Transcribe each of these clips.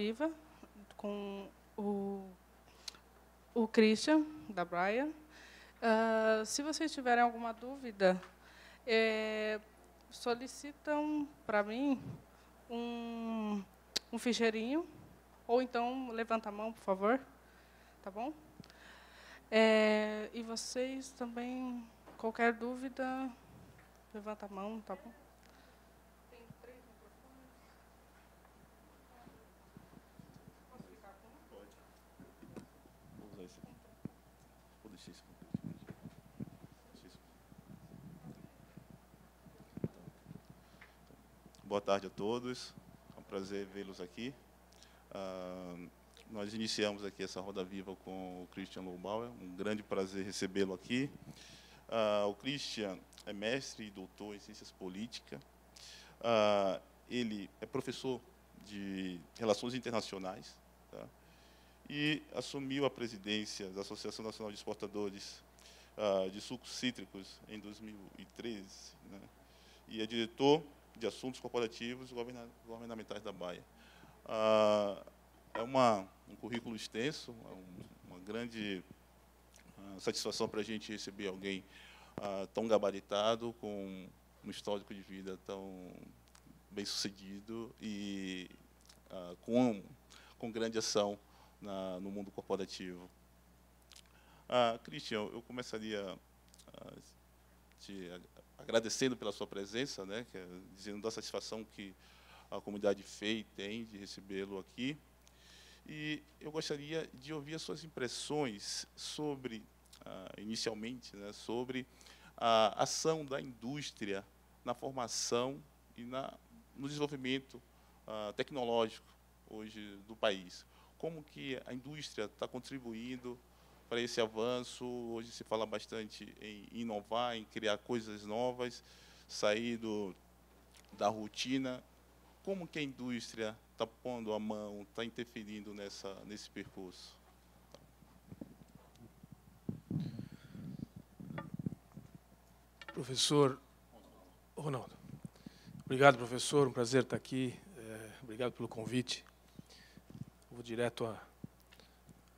viva com o, o Christian, da Brian. Uh, se vocês tiverem alguma dúvida, é, solicitam para mim um, um ficheirinho, ou então levanta a mão, por favor. Tá bom? É, e vocês também, qualquer dúvida, levanta a mão, tá bom? Boa tarde a todos. É um prazer vê-los aqui. Uh, nós iniciamos aqui essa roda viva com o Christian É Um grande prazer recebê-lo aqui. Uh, o Christian é mestre e doutor em ciências políticas. Uh, ah, ele é professor de relações internacionais tá? e assumiu a presidência da Associação Nacional de Exportadores de Sucos Cítricos em 2013. Né? E é diretor de Assuntos Corporativos e Governamentais da Bahia. Ah, é uma, um currículo extenso, é uma grande ah, satisfação para a gente receber alguém ah, tão gabaritado, com um histórico de vida tão bem sucedido e ah, com, com grande ação na, no mundo corporativo. Ah, eu começaria a ah, te agradecendo pela sua presença, né, é, dizendo da satisfação que a comunidade FEI tem de recebê-lo aqui. E eu gostaria de ouvir as suas impressões sobre, ah, inicialmente, né, sobre a ação da indústria na formação e na, no desenvolvimento ah, tecnológico hoje do país. Como que a indústria está contribuindo para esse avanço. Hoje se fala bastante em inovar, em criar coisas novas, sair do, da rotina. Como que a indústria está pondo a mão, está interferindo nessa, nesse percurso? Professor Ronaldo, obrigado, professor. Um prazer estar aqui. É, obrigado pelo convite. Vou direto a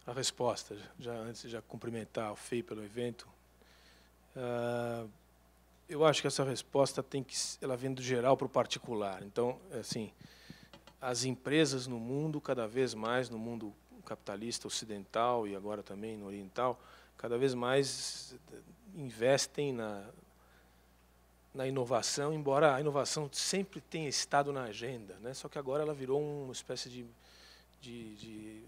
a resposta, já antes de já cumprimentar o FEI pelo evento. Uh, eu acho que essa resposta tem que, ela vem do geral para o particular. Então, é assim, as empresas no mundo, cada vez mais no mundo capitalista ocidental e agora também no oriental, cada vez mais investem na, na inovação, embora a inovação sempre tenha estado na agenda, né? só que agora ela virou uma espécie de, de, de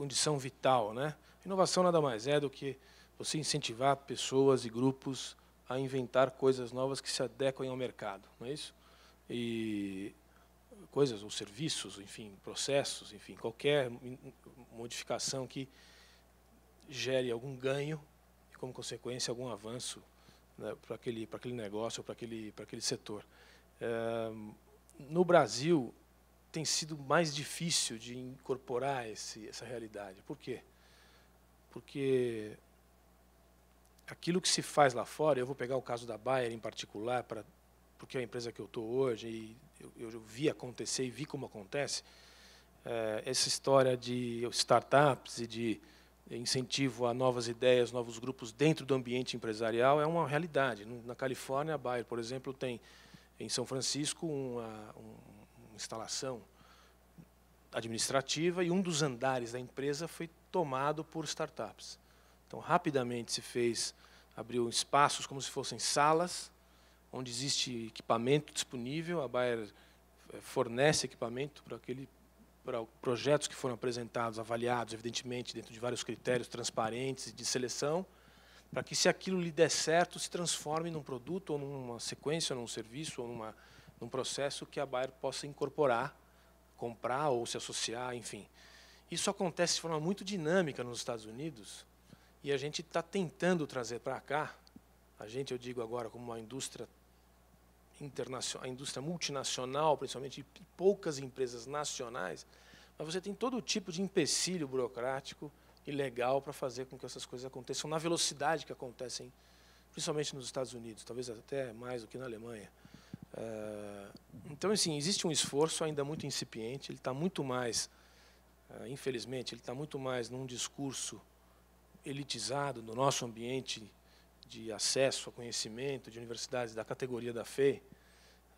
condição vital. Né? Inovação nada mais é do que você incentivar pessoas e grupos a inventar coisas novas que se adequem ao mercado, não é isso? E coisas ou serviços, enfim, processos, enfim, qualquer modificação que gere algum ganho e, como consequência, algum avanço né, para aquele para aquele negócio ou para aquele para aquele setor. É, no Brasil, tem sido mais difícil de incorporar esse, essa realidade. Por quê? Porque aquilo que se faz lá fora, eu vou pegar o caso da Bayer em particular, pra, porque é a empresa que eu estou hoje, e eu, eu, vi acontecer e vi como acontece, é, essa história de startups e de incentivo a novas ideias, novos grupos dentro do ambiente empresarial é uma realidade. Na Califórnia, a Bayer, por exemplo, tem em São Francisco uma, instalação administrativa e um dos andares da empresa foi tomado por startups. Então, rapidamente se fez, abriu espaços como se fossem salas, onde existe equipamento disponível, a Bayer eh, fornece equipamento para aquele para projetos que foram apresentados, avaliados, evidentemente, dentro de vários critérios transparentes de seleção, para que, se aquilo lhe der certo, se transforme num produto, ou numa sequência, ou num serviço, ou numa, num processo que a Bayer possa incorporar, comprar ou se associar, enfim. Isso acontece de forma muito dinâmica nos Estados Unidos e a gente está tentando trazer para cá, a gente, eu digo agora, como uma indústria internacional, a indústria multinacional, principalmente de poucas empresas nacionais, mas você tem todo tipo de empecilho burocrático e legal para fazer com que essas coisas aconteçam na velocidade que acontecem, principalmente nos Estados Unidos, talvez até mais do que na Alemanha. Eh, então, assim, existe um esforço ainda muito incipiente, ele está muito mais, eh, infelizmente, ele está muito mais num discurso elitizado no nosso ambiente de acesso a conhecimento de universidades da categoria da fei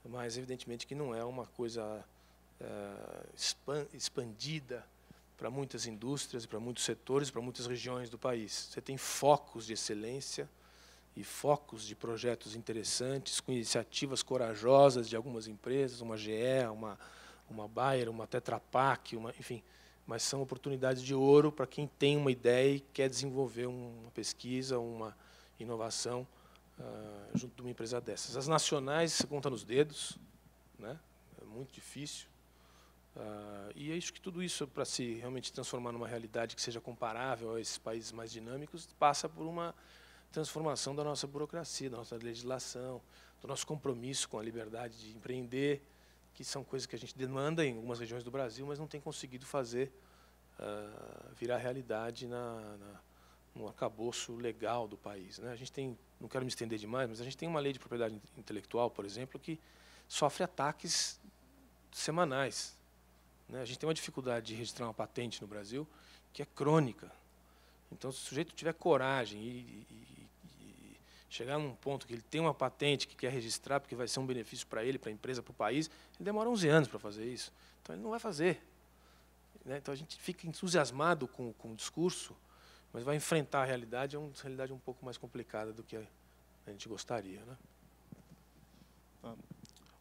mas, evidentemente, que não é uma coisa eh, expandida para muitas indústrias, para muitos setores, para muitas regiões do país. Você tem focos de excelência, e focos de projetos interessantes, com iniciativas corajosas de algumas empresas, uma GE, uma, uma Bayer, uma Tetra Pak, uma, enfim. Mas são oportunidades de ouro para quem tem uma ideia e quer desenvolver uma pesquisa, uma inovação uh, junto de uma empresa dessas. As nacionais, você conta nos dedos, né? é muito difícil. Uh, e acho é que tudo isso, para se realmente transformar numa realidade que seja comparável a esses países mais dinâmicos, passa por uma transformação da nossa burocracia, da nossa legislação, do nosso compromisso com a liberdade de empreender, que são coisas que a gente demanda em algumas regiões do Brasil, mas não tem conseguido fazer uh, virar realidade na, na, no acabouço legal do país. Né? A gente tem, não quero me estender demais, mas a gente tem uma lei de propriedade intelectual, por exemplo, que sofre ataques semanais. Né? A gente tem uma dificuldade de registrar uma patente no Brasil que é crônica. Então, se o sujeito tiver coragem e, e chegar num ponto que ele tem uma patente que quer registrar porque vai ser um benefício para ele, para a empresa, para o país, ele demora 11 anos para fazer isso. Então ele não vai fazer. Né? Então a gente fica entusiasmado com, com o discurso, mas vai enfrentar a realidade, é uma realidade um pouco mais complicada do que a gente gostaria. Né? Tá.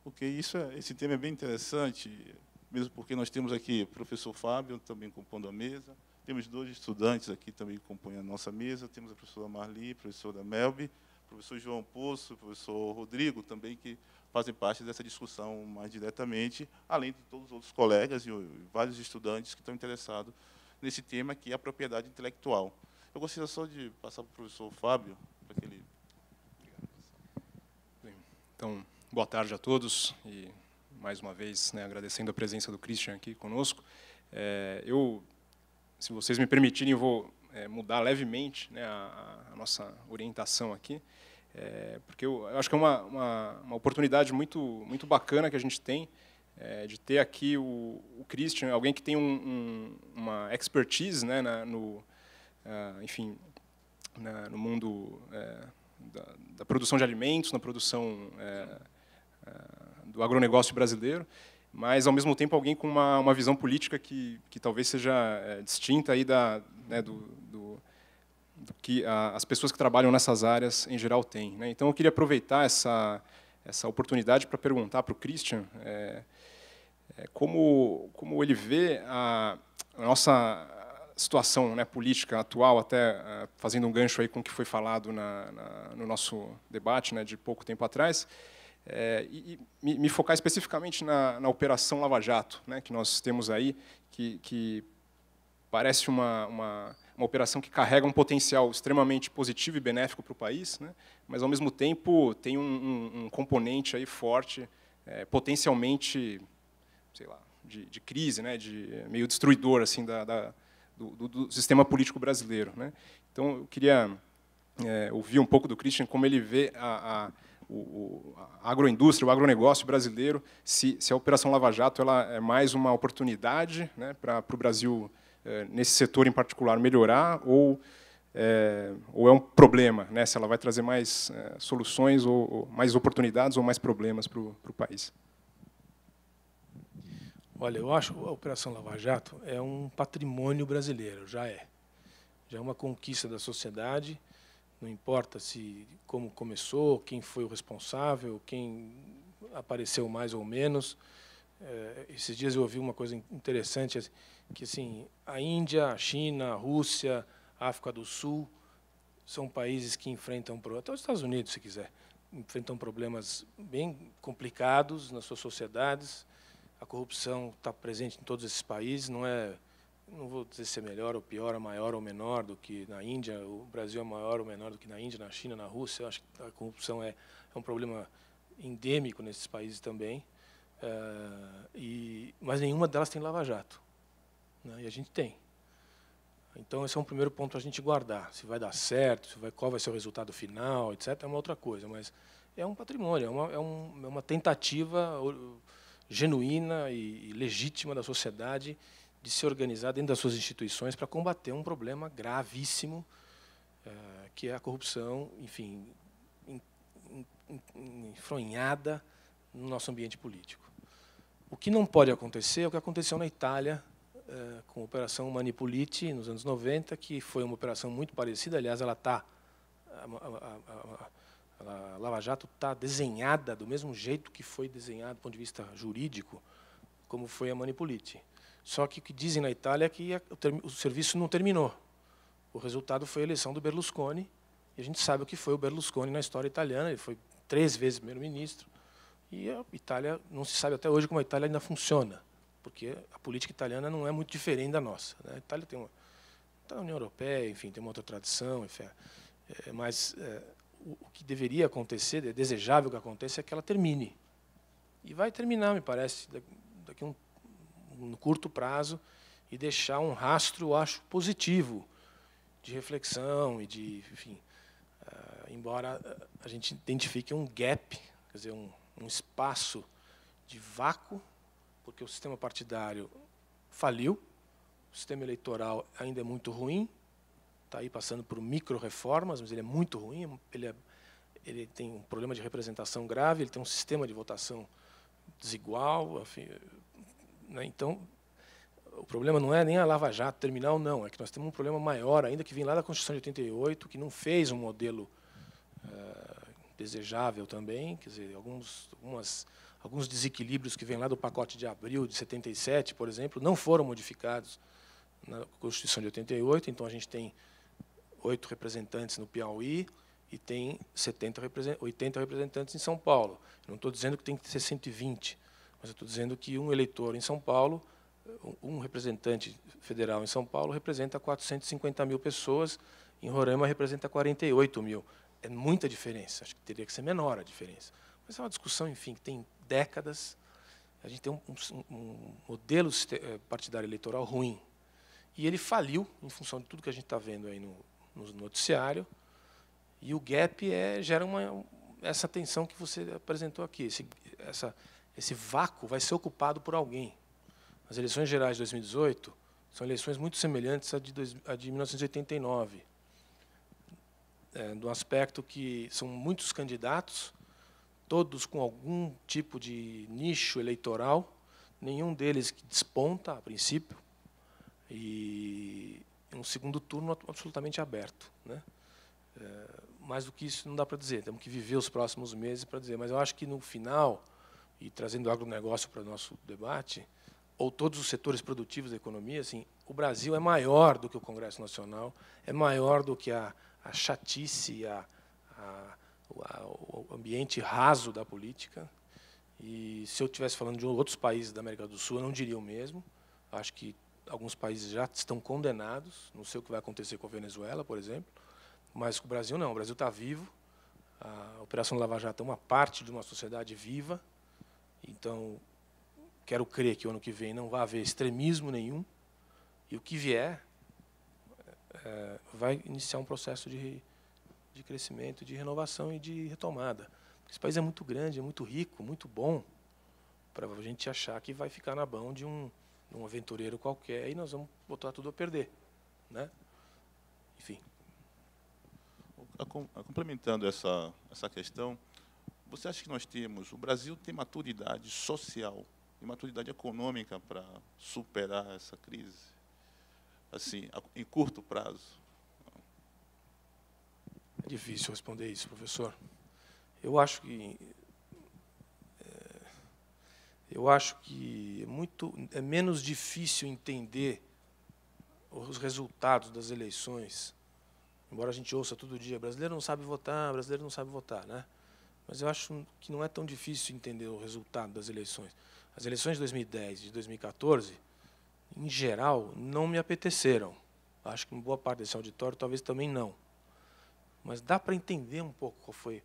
ok, isso é, esse tema é bem interessante, mesmo porque nós temos aqui o professor Fábio também compondo a mesa, temos dois estudantes aqui também que compõem a nossa mesa, temos a professora Marli, a professora Melby, professor João Poço, professor Rodrigo também, que fazem parte dessa discussão mais diretamente, além de todos os outros colegas e vários estudantes que estão interessados nesse tema que é a propriedade intelectual. Eu gostaria só de passar para o professor Fábio, para que ele... Então, boa tarde a todos e, mais uma vez, né, agradecendo a presença do Christian aqui conosco. É, eu, se vocês me permitirem, vou é, mudar levemente né, a, a nossa orientação aqui. É, porque eu, eu, acho que é uma, uma, uma, oportunidade muito, muito bacana que a gente tem é, de ter aqui o, o Christian, alguém que tem um, um, uma expertise né, na, no, uh, enfim, na, no mundo é, da, da, produção de alimentos, na produção é, ah, do agronegócio brasileiro, mas, ao mesmo tempo, alguém com uma, uma visão política que, que talvez seja é, distinta aí da, né, do, do que a, as pessoas que trabalham nessas áreas, em geral, têm. Né? Então, eu queria aproveitar essa, essa oportunidade para perguntar para o Christian é, é, como, como ele vê a, a nossa situação né, política atual, até é, fazendo um gancho aí com o que foi falado na, na, no nosso debate né, de pouco tempo atrás, é, e, e, me, focar especificamente na, na Operação Lava Jato, né, que nós temos aí, que, que parece uma, uma uma operação que carrega um potencial extremamente positivo e benéfico para o país, né? mas, ao mesmo tempo, tem um, um, um componente aí forte, é, potencialmente, sei lá, de, de, crise, né? de é, meio destruidor assim da, da do, do, sistema político brasileiro. Né? Então, eu queria é, ouvir um pouco do Christian como ele vê a, a o, a agroindústria, o agronegócio brasileiro, se, se, a Operação Lava Jato ela é mais uma oportunidade né, para o Brasil eh, nesse setor em particular melhorar ou é, ou é um problema, né? se ela vai trazer mais é, soluções, ou, ou, mais oportunidades ou mais problemas para o pro país. Olha, eu acho que a Operação Lava Jato é um patrimônio brasileiro, já é. Já é uma conquista da sociedade, não importa se como começou, quem foi o responsável, quem apareceu mais ou menos. É, esses dias eu ouvi uma coisa interessante, assim, que assim, a Índia, a China, a Rússia, a África do Sul são países que enfrentam, até os Estados Unidos, se quiser, enfrentam problemas bem complicados nas suas sociedades. A corrupção está presente em todos esses países, não é não vou dizer se é melhor ou pior, é maior ou menor do que na Índia, o Brasil é maior ou menor do que na Índia, na China, na Rússia. Eu acho que a corrupção é, é um problema endêmico nesses países também. Uh, e, mas nenhuma delas tem lava-jato. Né? E a gente tem. Então, esse é um primeiro ponto a gente guardar. Se vai dar certo, se vai, qual vai ser o resultado final, etc., é uma outra coisa. Mas é um patrimônio, é uma, é um, é uma tentativa genuína e, e legítima da sociedade de se organizar dentro das suas instituições para combater um problema gravíssimo, é, que é a corrupção, enfim, enfronhada no nosso ambiente político. O que não pode acontecer é o que aconteceu na Itália eh, com a Operação Manipulite, nos anos 90, que foi uma operação muito parecida, aliás, ela está... A Lava Jato está desenhada do mesmo jeito que foi desenhada do ponto de vista jurídico, como foi a Manipulite. Só que o que dizem na Itália é que a, o, o, serviço não terminou. O resultado foi a eleição do Berlusconi, e a gente sabe o que foi o Berlusconi na história italiana, ele foi três vezes primeiro-ministro, e a Itália, não se sabe até hoje como a Itália ainda funciona porque a política italiana não é muito diferente da nossa. Né? A Itália tem uma, está na União Europeia, enfim, tem uma outra tradição, enfim, é, é, mas é, o, o, que deveria acontecer, é desejável que aconteça, é que ela termine. E vai terminar, me parece, daqui a um, um curto prazo, e deixar um rastro, eu acho, positivo de reflexão e de, enfim, uh, embora a gente identifique um gap, quer dizer, um, um espaço de vácuo porque o sistema partidário faliu, o sistema eleitoral ainda é muito ruim, está aí passando por micro-reformas, mas ele é muito ruim, ele, é, ele tem um problema de representação grave, ele tem um sistema de votação desigual, enfim, né? então o problema não é nem a Lava Jato terminal, não, é que nós temos um problema maior ainda que vem lá da Constituição de 88, que não fez um modelo uh, desejável também, quer dizer, alguns, algumas alguns desequilíbrios que vêm lá do pacote de abril de 77, por exemplo, não foram modificados na Constituição de 88, então a gente tem oito representantes no Piauí e tem 70, 80 representantes em São Paulo. não estou dizendo que tem que ser 120, mas estou dizendo que um eleitor em São Paulo, um representante federal em São Paulo, representa 450 mil pessoas, em Roraima representa 48 mil. É muita diferença, acho que teria que ser menor a diferença. Mas é uma discussão, enfim, que tem décadas, a gente tem um, um, um modelo eh, partidário eleitoral ruim. E ele faliu em função de tudo que a gente está vendo aí no, no noticiário. E o gap é, gera uma, essa tensão que você apresentou aqui. Esse, essa, esse vácuo vai ser ocupado por alguém. As eleições gerais de 2018 são eleições muito semelhantes à de, à de 1989, é, do aspecto que são muitos candidatos todos com algum tipo de nicho eleitoral, nenhum deles que desponta a princípio, e um segundo turno absolutamente aberto. Né? Eh, mais do que isso, não dá para dizer, temos que viver os próximos meses para dizer, mas eu acho que no final, e trazendo o agronegócio para o nosso debate, ou todos os setores produtivos da economia, assim, o Brasil é maior do que o Congresso Nacional, é maior do que a, a chatice, a, a o ambiente raso da política. E se eu estivesse falando de outros países da América do Sul, eu não diria o mesmo. Acho que alguns países já estão condenados. Não sei o que vai acontecer com a Venezuela, por exemplo. Mas com o Brasil, não. O Brasil está vivo. A Operação Lava Jato é uma parte de uma sociedade viva. Então, quero crer que o ano que vem não vai haver extremismo nenhum. E o que vier é, vai iniciar um processo de de crescimento, de renovação e de retomada. Esse país é muito grande, é muito rico, muito bom para a gente achar que vai ficar na mão de um, um aventureiro qualquer e nós vamos botar tudo a perder, né? Enfim. Complementando essa essa questão, você acha que nós temos, o Brasil tem maturidade social e maturidade econômica para superar essa crise? Assim, em curto prazo? É difícil responder isso, professor. Eu acho que é, eu acho que é muito é menos difícil entender os resultados das eleições. Embora a gente ouça todo dia, brasileiro não sabe votar, brasileiro não sabe votar, né? Mas eu acho que não é tão difícil entender o resultado das eleições. As eleições de 2010 e de 2014, em geral, não me apeteceram. Acho que uma boa parte desse auditório talvez também não mas dá para entender um pouco qual foi,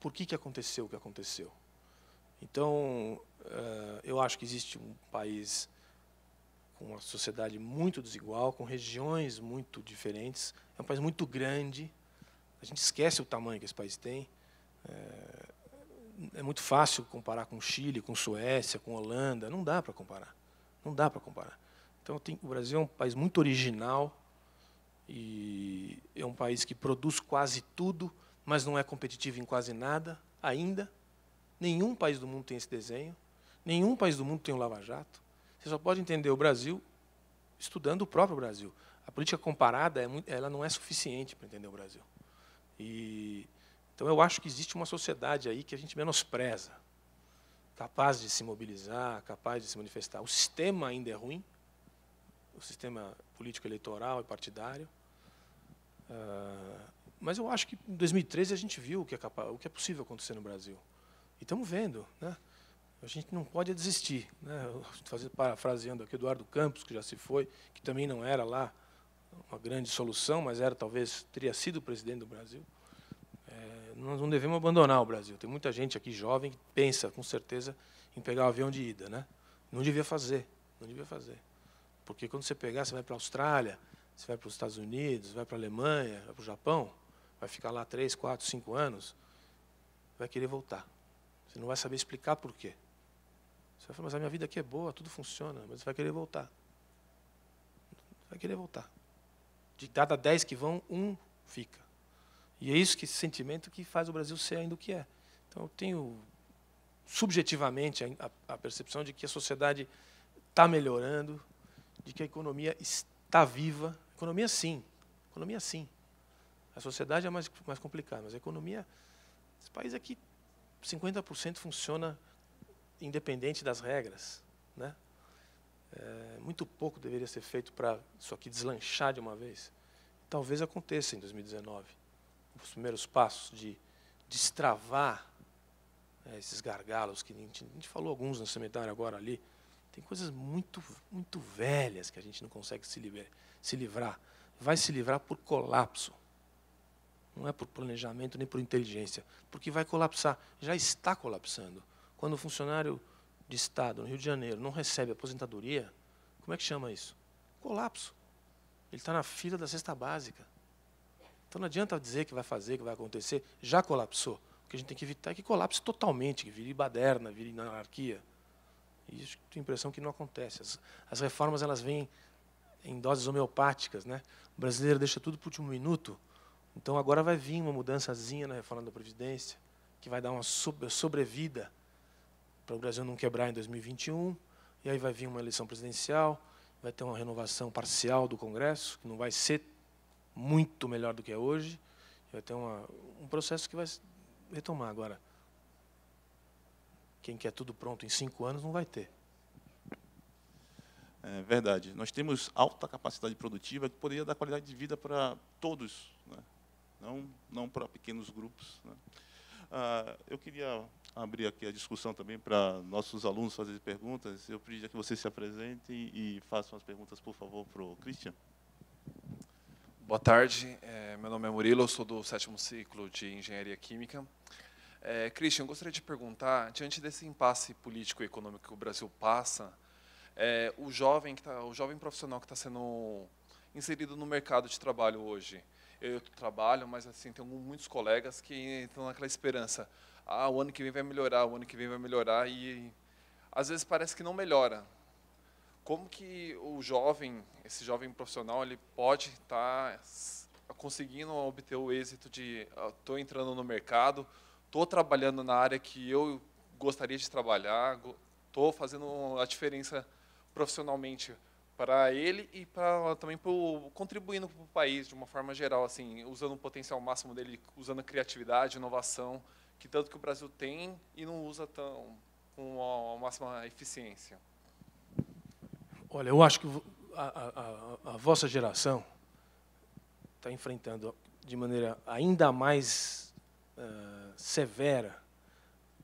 por que, que aconteceu o que aconteceu. Então, eh, eu acho que existe um país com uma sociedade muito desigual, com regiões muito diferentes, é um país muito grande, a gente esquece o tamanho que esse país tem. Eh, é, muito fácil comparar com Chile, com Suécia, com Holanda, não dá para comparar. Não dá para comparar. Então, tem, o Brasil é um país muito original, e é um país que produz quase tudo, mas não é competitivo em quase nada ainda. Nenhum país do mundo tem esse desenho. Nenhum país do mundo tem um lava-jato. Você só pode entender o Brasil estudando o próprio Brasil. A política comparada é ela não é suficiente para entender o Brasil. E, então, eu acho que existe uma sociedade aí que a gente menospreza, capaz de se mobilizar, capaz de se manifestar. O sistema ainda é ruim, o sistema político eleitoral e partidário, ah, mas eu acho que em 2013 a gente viu o que é, capaz, o que é possível acontecer no Brasil. E estamos vendo. Né? A gente não pode desistir. Né? Fazendo, parafraseando aqui Eduardo Campos, que já se foi, que também não era lá uma grande solução, mas era talvez teria sido presidente do Brasil. É, nós não devemos abandonar o Brasil. Tem muita gente aqui jovem que pensa, com certeza, em pegar o avião de ida. Né? Não devia fazer. Não devia fazer. Porque quando você pegar, você vai para a Austrália, você vai para os Estados Unidos, vai para a Alemanha, vai para o Japão, vai ficar lá três, quatro, cinco anos, vai querer voltar. Você não vai saber explicar por quê. Você vai falar, mas a minha vida aqui é boa, tudo funciona, mas você vai querer voltar. Vai querer voltar. De cada dez que vão, um fica. E é isso que esse sentimento que faz o Brasil ser ainda o que é. Então eu tenho subjetivamente a, a, a percepção de que a sociedade está melhorando, de que a economia está viva, Economia, sim. Economia, sim. A sociedade é mais, mais complicada, mas a economia. Esse país aqui, 50% funciona independente das regras. Né? É, muito pouco deveria ser feito para isso aqui deslanchar de uma vez. Talvez aconteça em 2019. Os primeiros passos de destravar né, esses gargalos que a gente, a gente falou alguns no seminário agora ali. Tem coisas muito, muito velhas que a gente não consegue se liberar se livrar. Vai se livrar por colapso. Não é por planejamento nem por inteligência, porque vai colapsar. Já está colapsando. Quando o funcionário de Estado no Rio de Janeiro não recebe aposentadoria, como é que chama isso? Colapso. Ele está na fila da cesta básica. Então não adianta dizer que vai fazer, que vai acontecer, já colapsou. O que a gente tem que evitar é que colapse totalmente, que vire baderna, vire anarquia. E isso tenho a impressão que não acontece. As, as reformas elas vêm em doses homeopáticas. Né? O brasileiro deixa tudo para o último minuto. Então agora vai vir uma mudançazinha na reforma da Previdência, que vai dar uma sobrevida para o Brasil não quebrar em 2021. E aí vai vir uma eleição presidencial, vai ter uma renovação parcial do Congresso, que não vai ser muito melhor do que é hoje. Vai ter uma, um processo que vai retomar agora. Quem quer tudo pronto em cinco anos não vai ter. É verdade. Nós temos alta capacidade produtiva que poderia dar qualidade de vida para todos, né? não, não para pequenos grupos. Né? Ah, eu queria abrir aqui a discussão também para nossos alunos fazerem perguntas. Eu pedi que vocês se apresentem e façam as perguntas, por favor, para o Christian. Boa tarde. É, meu nome é Murilo, eu sou do sétimo ciclo de Engenharia Química. É, Christian, gostaria de perguntar, diante desse impasse político e econômico que o Brasil passa, é, o jovem que tá, o jovem profissional que está sendo inserido no mercado de trabalho hoje. Eu trabalho, mas assim tenho muitos colegas que estão naquela esperança. Ah, o ano que vem vai melhorar, o ano que vem vai melhorar e às vezes parece que não melhora. Como que o jovem, esse jovem profissional, ele pode estar tá conseguindo obter o êxito de estou ah, entrando no mercado, estou trabalhando na área que eu gostaria de trabalhar, estou fazendo a diferença profissionalmente para ele e para também pro, contribuindo para o país de uma forma geral, assim, usando o potencial máximo dele, usando a criatividade, inovação, que tanto que o Brasil tem e não usa tão com a, máxima eficiência. Olha, eu acho que a, a, a vossa geração está enfrentando de maneira ainda mais uh, severa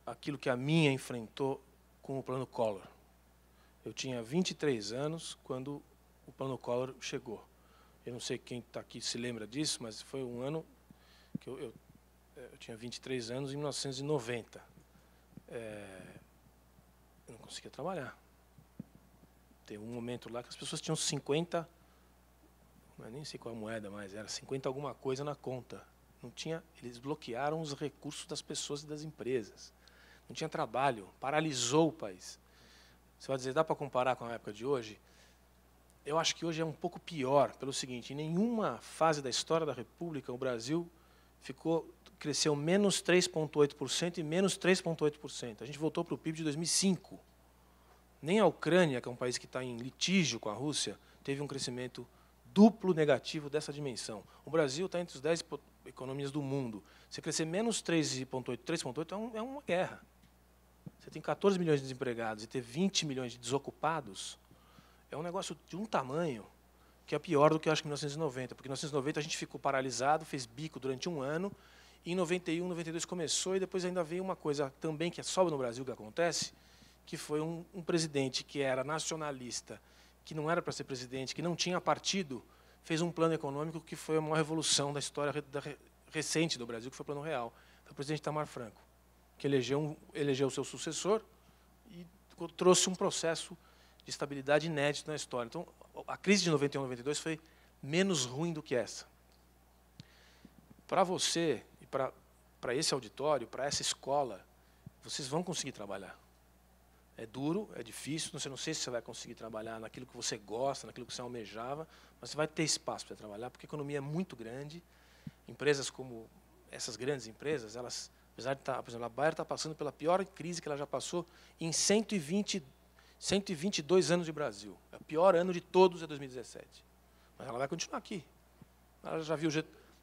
aquilo que a minha enfrentou com o plano Collor eu tinha 23 anos quando o plano Collor chegou. Eu não sei quem está aqui se lembra disso, mas foi um ano que eu, eu, é, eu tinha 23 anos, em 1990. É, eu não conseguia trabalhar. Teve um momento lá que as pessoas tinham 50, nem sei qual moeda mais era, 50 alguma coisa na conta. Não tinha, eles bloquearam os recursos das pessoas e das empresas. Não tinha trabalho, paralisou o país. Você vai dizer, dá para comparar com a época de hoje? Eu acho que hoje é um pouco pior, pelo seguinte: em nenhuma fase da história da República o Brasil ficou cresceu menos 3,8% e menos 3,8%. A gente voltou para o PIB de 2005. Nem a Ucrânia, que é um país que está em litígio com a Rússia, teve um crescimento duplo negativo dessa dimensão. O Brasil está entre as 10 economias do mundo. Se crescer menos 3,8, 3,8 é, um, é uma guerra. Você tem 14 milhões de desempregados e ter 20 milhões de desocupados é um negócio de um tamanho que é pior do que eu acho que 1990, porque em 1990 a gente ficou paralisado, fez bico durante um ano, e em 91, 92 começou, e depois ainda veio uma coisa também que é só no Brasil que acontece, que foi um, um presidente que era nacionalista, que não era para ser presidente, que não tinha partido, fez um plano econômico que foi a maior revolução da história da, recente do Brasil, que foi o Plano Real. Foi o presidente Tamar Franco que elegeu, um, elegeu seu sucessor e trouxe um processo de estabilidade inédito na história. Então, a crise de 91 92 foi menos ruim do que essa. Para você e para esse auditório, para essa escola, vocês vão conseguir trabalhar. É duro, é difícil, você não sei se você vai conseguir trabalhar naquilo que você gosta, naquilo que você almejava, mas você vai ter espaço para trabalhar, porque a economia é muito grande. Empresas como essas grandes empresas, elas Apesar de estar, tá, por exemplo, a Bayer está passando pela pior crise que ela já passou em 120, 122 anos de Brasil. É o pior ano de todos é 2017. Mas ela vai continuar aqui. Ela já viu,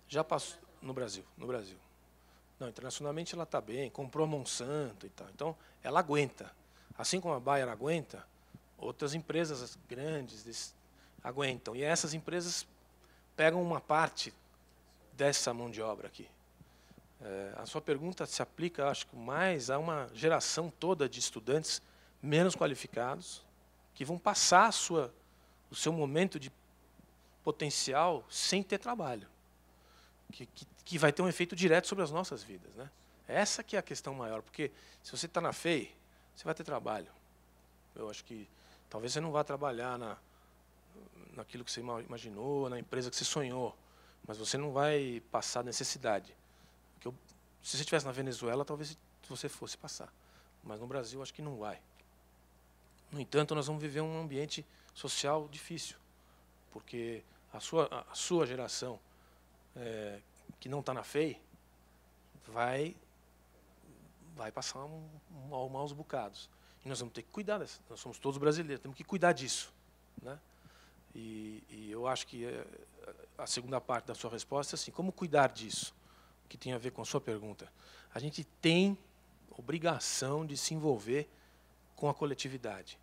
já passou no Brasil, no Brasil. Não, internacionalmente ela está bem, comprou a Monsanto e tal. Então, ela aguenta. Assim como a Bayer aguenta, outras empresas grandes aguentam. E essas empresas pegam uma parte dessa mão de obra aqui. É, a sua pergunta se aplica, acho que mais, a uma geração toda de estudantes menos qualificados, que vão passar sua, o seu momento de potencial sem ter trabalho, que, que, que, vai ter um efeito direto sobre as nossas vidas. Né? Essa que é a questão maior, porque se você está na FEI, você vai ter trabalho. Eu acho que talvez você não vá trabalhar na, naquilo que você imaginou, na empresa que você sonhou, mas você não vai passar necessidade. Se você estivesse na Venezuela, talvez você fosse passar. Mas no Brasil, acho que não vai. No entanto, nós vamos viver um ambiente social difícil, porque a sua, a sua geração, é, que não está na FEI, vai, vai passar um, um, um, maus bocados. E nós vamos ter que cuidar, dessa, nós somos todos brasileiros, temos que cuidar disso. Né? E, e eu acho que é, a segunda parte da sua resposta é assim, como cuidar disso? que tem a ver com a sua pergunta. A gente tem obrigação de se envolver com a coletividade.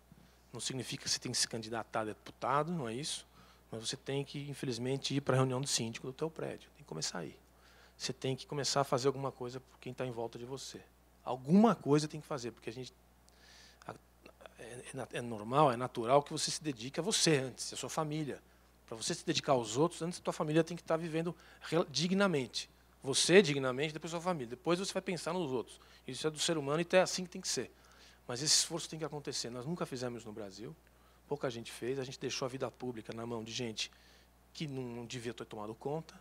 Não significa que você tem que se candidatar a deputado, não é isso? Mas você tem que, infelizmente, ir para a reunião do síndico do teu prédio. Tem que começar aí. Você tem que começar a fazer alguma coisa por quem está em volta de você. Alguma coisa tem que fazer, porque a gente é, é, é, normal, é natural que você se dedique a você antes, a sua família. Para você se dedicar aos outros, antes a sua família tem que estar tá vivendo dignamente. Você dignamente, depois sua família. Depois você vai pensar nos outros. Isso é do ser humano e é assim que tem que ser. Mas esse esforço tem que acontecer. Nós nunca fizemos no Brasil, pouca gente fez. A gente deixou a vida pública na mão de gente que não devia ter tomado conta.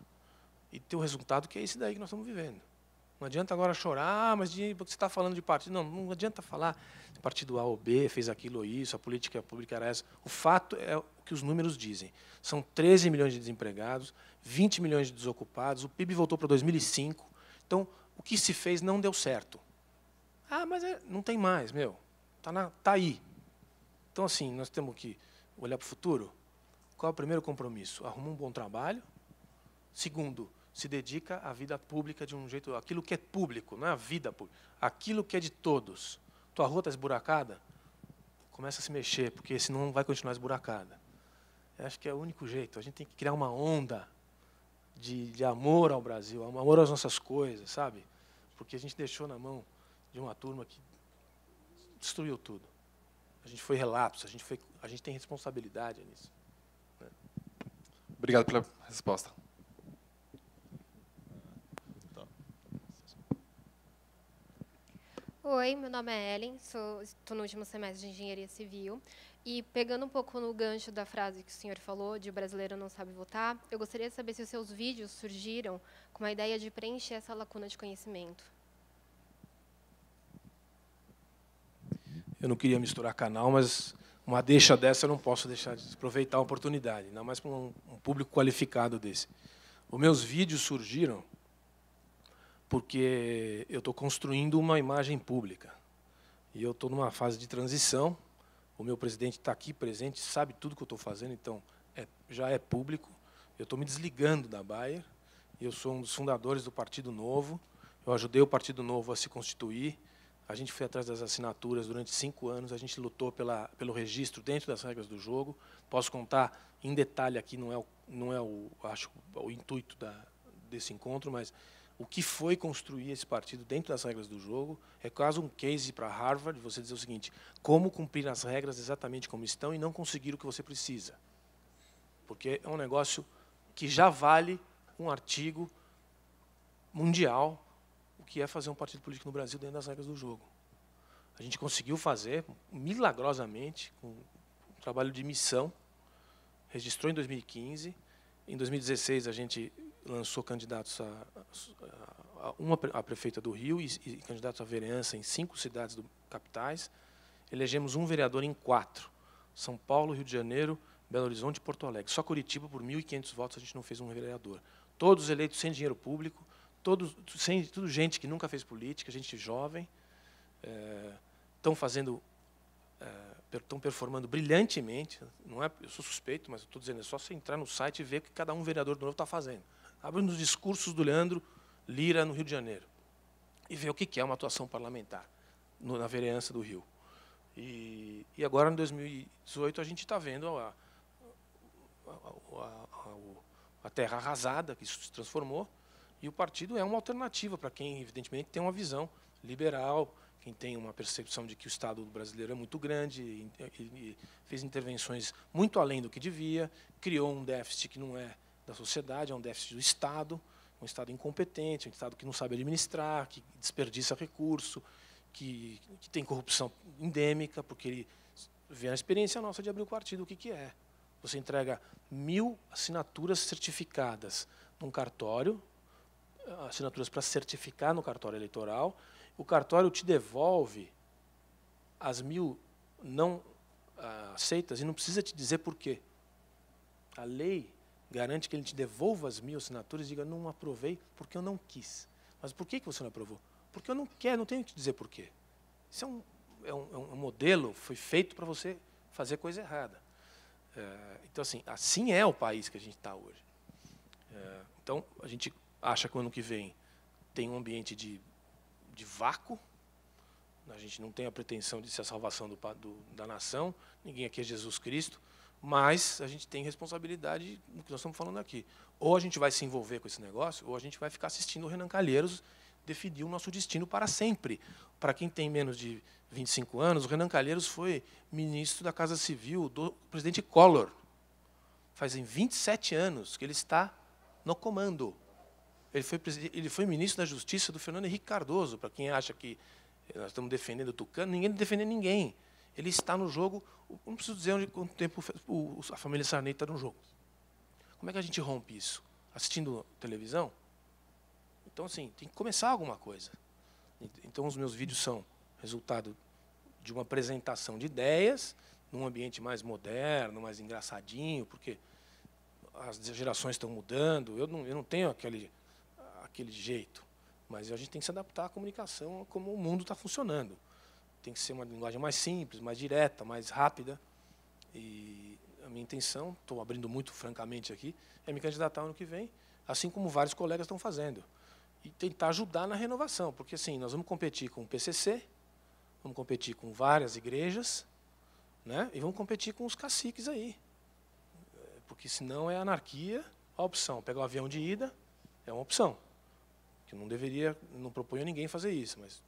E ter o resultado que é esse daí que nós estamos vivendo. Não adianta agora chorar, mas de, você está falando de partido. Não, não adianta falar partido A ou B fez aquilo ou isso, a política é pública era essa. O fato é o que os números dizem. São 13 milhões de desempregados, 20 milhões de desocupados, o PIB voltou para 2005. Então, o que se fez não deu certo. Ah, mas é, não tem mais, meu. Está tá aí. Então, assim, nós temos que olhar para o futuro. Qual é o primeiro compromisso? Arruma um bom trabalho. Segundo, se dedica à vida pública de um jeito, aquilo que é público, não é a vida pública, aquilo que é de todos. Tua rua está esburacada, começa a se mexer, porque senão vai continuar esburacada. Eu acho que é o único jeito. A gente tem que criar uma onda de, de amor ao Brasil, amor às nossas coisas, sabe? Porque a gente deixou na mão de uma turma que destruiu tudo. A gente foi relapso, a gente, foi, a gente tem responsabilidade nisso. Né? Obrigado pela resposta. Oi, meu nome é Ellen, sou, estou no último semestre de Engenharia Civil. E pegando um pouco no gancho da frase que o senhor falou, de o brasileiro não sabe votar, eu gostaria de saber se os seus vídeos surgiram com a ideia de preencher essa lacuna de conhecimento. Eu não queria misturar canal, mas uma deixa dessa eu não posso deixar de aproveitar a oportunidade, ainda mais para um público qualificado desse. Os meus vídeos surgiram porque eu estou construindo uma imagem pública. E eu estou numa fase de transição. O meu presidente está aqui presente, sabe tudo que eu estou fazendo, então é, já é público. Eu estou me desligando da Bayer. Eu sou um dos fundadores do Partido Novo. Eu ajudei o Partido Novo a se constituir. A gente foi atrás das assinaturas durante cinco anos. A gente lutou pela, pelo registro dentro das regras do jogo. Posso contar em detalhe aqui, não é o, não é o, acho, o intuito da, desse encontro, mas o que foi construir esse partido dentro das regras do jogo. É quase um case para Harvard, você dizer o seguinte: como cumprir as regras exatamente como estão e não conseguir o que você precisa. Porque é um negócio que já vale um artigo mundial, o que é fazer um partido político no Brasil dentro das regras do jogo. A gente conseguiu fazer milagrosamente, com um trabalho de missão, registrou em 2015 em 2016, a gente lançou candidatos a, a uma a prefeita do Rio e, e candidatos à vereança em cinco cidades do, capitais. Elegemos um vereador em quatro. São Paulo, Rio de Janeiro, Belo Horizonte e Porto Alegre. Só Curitiba, por 1.500 votos, a gente não fez um vereador. Todos eleitos sem dinheiro público, todos, sem, tudo gente que nunca fez política, gente jovem. Estão eh, é, fazendo é, estão performando brilhantemente. Não é, eu sou suspeito, mas estou dizendo, é só você entrar no site e ver o que cada um vereador do Novo está fazendo. Abre nos discursos do Leandro Lira, no Rio de Janeiro, e ver o que é uma atuação parlamentar no, na vereança do Rio. E, e agora, em 2018, a gente está vendo a, a, a, a terra arrasada, que isso se transformou, e o partido é uma alternativa para quem, evidentemente, tem uma visão liberal, quem tem uma percepção de que o Estado brasileiro é muito grande, e, fez intervenções muito além do que devia, criou um déficit que não é da sociedade, é um déficit do Estado, um Estado incompetente, um Estado que não sabe administrar, que desperdiça recurso, que, que tem corrupção endêmica, porque ele vê na experiência nossa de abrir o partido o que, que é. Você entrega mil assinaturas certificadas num cartório, eh, assinaturas para certificar no cartório eleitoral, o cartório te devolve as mil não aceitas ah, e não precisa te dizer por quê. A lei garante que ele te devolva as mil assinaturas e diga, não aprovei porque eu não quis. Mas por que, que você não aprovou? Porque eu não quero, não tenho que te dizer por quê. Isso é um, é um, é um é modelo, foi feito para você fazer coisa errada. É, então, assim, assim é o país que a gente está hoje. É, então, a gente acha que o ano que vem tem um ambiente de de vácuo. A gente não tem a pretensão de ser a salvação do, do, da nação, ninguém aqui é Jesus Cristo, mas a gente tem responsabilidade no que nós estamos falando aqui. Ou a gente vai se envolver com esse negócio, ou a gente vai ficar assistindo o Renan Calheiros definir o nosso destino para sempre. Para quem tem menos de 25 anos, o Renan Calheiros foi ministro da Casa Civil do presidente Collor. Fazem 27 anos que ele está no comando. Ele foi, ele foi ministro da Justiça do Fernando Henrique Cardoso. Para quem acha que eh, nós estamos defendendo o Tucano, ninguém defende ninguém. Ele está no jogo, não preciso dizer onde, quanto tempo a família Sarney está no jogo. Como é que a gente rompe isso? Assistindo televisão? Então, assim, tem que começar alguma coisa. Então, os meus vídeos são resultado de uma apresentação de ideias, num ambiente mais moderno, mais engraçadinho, porque as gerações estão mudando. Eu não, eu não tenho aquele daquele jeito. Mas a gente tem que se adaptar à comunicação como o mundo está funcionando. Tem que ser uma linguagem mais simples, mais direta, mais rápida. E a minha intenção, estou abrindo muito francamente aqui, é me candidatar ano que vem, assim como vários colegas estão fazendo. E tentar ajudar na renovação, porque assim, nós vamos competir com o PCC, vamos competir com várias igrejas, né? e vamos competir com os caciques aí. É, porque senão é anarquia a opção. Pegar o avião de ida é uma opção que não deveria, não proponho a ninguém fazer isso, mas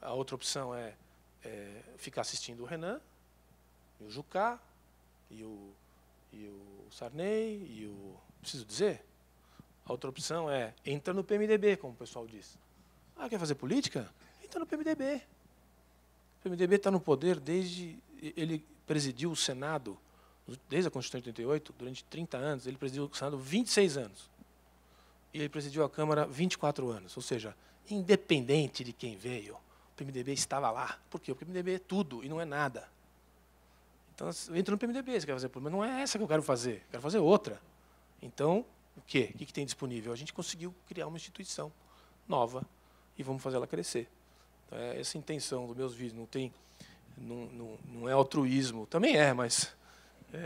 a outra opção é, é ficar assistindo o Renan, o Jucá, e o, e o Sarney, e o. Preciso dizer? A outra opção é entrar no PMDB, como o pessoal diz. Ah, quer fazer política? Entra no PMDB. O PMDB está no poder desde. Ele presidiu o Senado, desde a Constituição de 88, durante 30 anos, ele presidiu o Senado 26 anos e ele presidiu a Câmara 24 anos, ou seja, independente de quem veio, o PMDB estava lá. Por quê? Porque o PMDB é tudo e não é nada. Então, entro no PMDB, você quer fazer, mas não é essa que eu quero fazer, eu quero fazer outra. Então, o quê? O que, que tem disponível? A gente conseguiu criar uma instituição nova e vamos fazer ela crescer. Então, é essa a intenção dos meus vídeos, não tem, não, não, não é altruísmo, também é, mas é,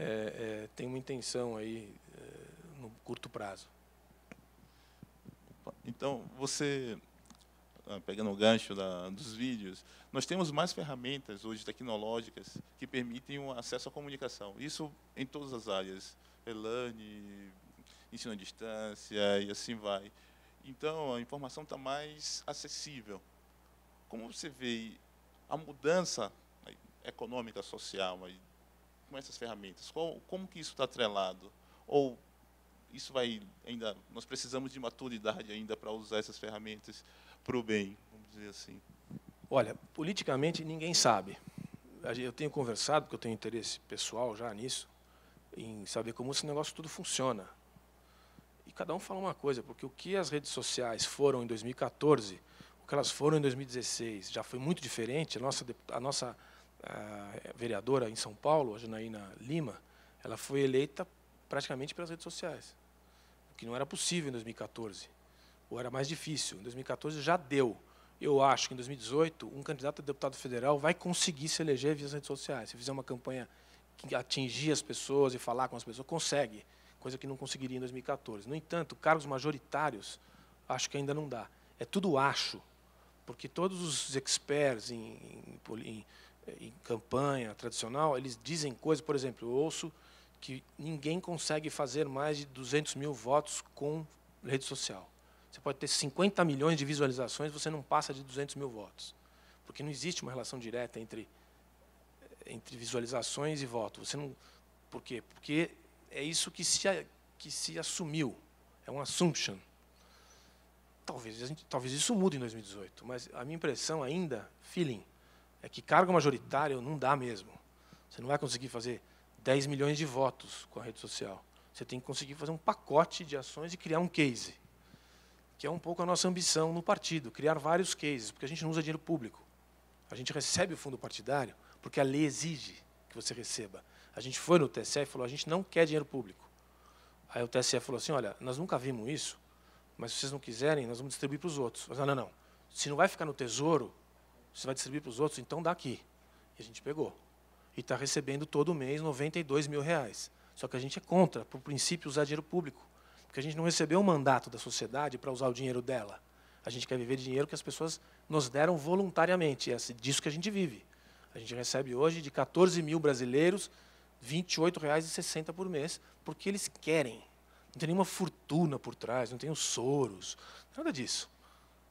é, tem uma intenção aí é, no curto prazo. Então, você, ah, pegando o gancho da, dos vídeos, nós temos mais ferramentas hoje tecnológicas que permitem o acesso à comunicação. Isso em todas as áreas, ELANE, ensino à distância e assim vai. Então, a informação está mais acessível. Como você vê a mudança né, econômica, social, com essas ferramentas? Qual, como que isso está atrelado? Ou isso vai ainda. Nós precisamos de maturidade ainda para usar essas ferramentas para o bem, vamos dizer assim. Olha, politicamente ninguém sabe. Eu tenho conversado, porque eu tenho interesse pessoal já nisso, em saber como esse negócio tudo funciona. E cada um fala uma coisa, porque o que as redes sociais foram em 2014, o que elas foram em 2016, já foi muito diferente. A nossa, a nossa a ah, vereadora em São Paulo, a Janaína Lima, ela foi eleita praticamente pelas redes sociais, o que não era possível em 2014, ou era mais difícil. Em 2014 já deu. Eu acho que em 2018 um candidato a deputado federal vai conseguir se eleger via redes sociais. Se fizer uma campanha que atingir as pessoas e falar com as pessoas, consegue, coisa que não conseguiria em 2014. No entanto, cargos majoritários, acho que ainda não dá. É tudo acho, porque todos os experts em, em, em, em campanha tradicional, eles dizem coisas, por exemplo, eu ouço que ninguém consegue fazer mais de 200 mil votos com rede social. Você pode ter 50 milhões de visualizações, você não passa de 200 mil votos. Porque não existe uma relação direta entre, entre visualizações e voto. Você não, por quê? Porque é isso que se, que se assumiu. É um assumption. Talvez, gente, talvez isso mude em 2018, mas a minha impressão ainda, feeling, é que cargo majoritário não dá mesmo. Você não vai conseguir fazer 10 milhões de votos com a rede social. Você tem que conseguir fazer um pacote de ações e criar um case, que é um pouco a nossa ambição no partido, criar vários cases, porque a gente não usa dinheiro público. A gente recebe o fundo partidário porque a lei exige que você receba. A gente foi no TSE e falou, a gente não quer dinheiro público. Aí o TSE falou assim, olha, nós nunca vimos isso, mas se vocês não quiserem, nós vamos distribuir para os outros. Mas, não, não, não. Se não vai ficar no tesouro, você vai distribuir para os outros, então dá aqui. E a gente pegou e está recebendo todo mês 92 mil reais. Só que a gente é contra, por princípio, usar dinheiro público, porque a gente não recebeu um mandato da sociedade para usar o dinheiro dela. A gente quer viver dinheiro que as pessoas nos deram voluntariamente, é disso que a gente vive. A gente recebe hoje de 14 mil brasileiros R$ 28,60 por mês, porque eles querem. Não tem nenhuma fortuna por trás, não tem os soros, nada disso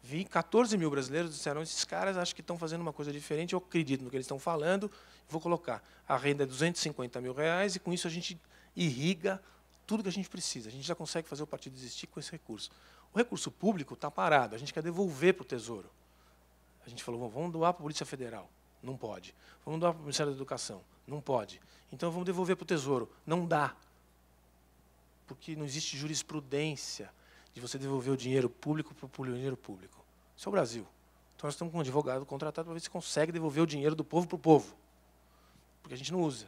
vi 14 mil brasileiros disseram: esses caras acho que estão fazendo uma coisa diferente, eu acredito no que eles estão falando, vou colocar. A renda é 250 mil reais e com isso a gente irriga tudo que a gente precisa. A gente já consegue fazer o partido existir com esse recurso. O recurso público está parado, a gente quer devolver para o Tesouro. A gente falou: vamos doar para a Polícia Federal. Não pode. Vamos doar para o Ministério da Educação. Não pode. Então vamos devolver para o Tesouro. Não dá. Porque não existe jurisprudência de você devolver o dinheiro público para o dinheiro público. Isso é o Brasil. Então nós estamos com um advogado contratado para ver se consegue devolver o dinheiro do povo para o povo. Porque a gente não usa.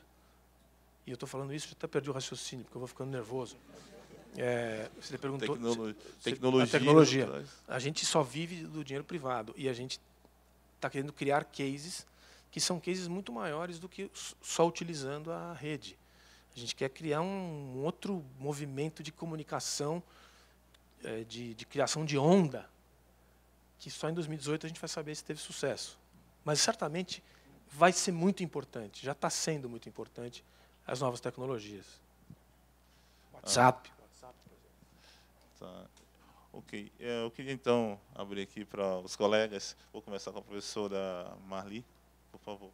E eu estou falando isso, já até perdi o raciocínio, porque eu vou ficando nervoso. É, você perguntou. se, tecnologia. A tecnologia. Né, a gente só vive do dinheiro privado. E a gente está querendo criar cases que são cases muito maiores do que só utilizando a rede. A gente quer criar um, um outro movimento de comunicação, é, de, de criação de onda que só em 2018 a gente vai saber se teve sucesso. Mas certamente vai ser muito importante, já está sendo muito importante as novas tecnologias. WhatsApp. Ah. Tá. Ok, é, eu queria então abrir aqui para os colegas. Vou começar com a professora Marli, por favor.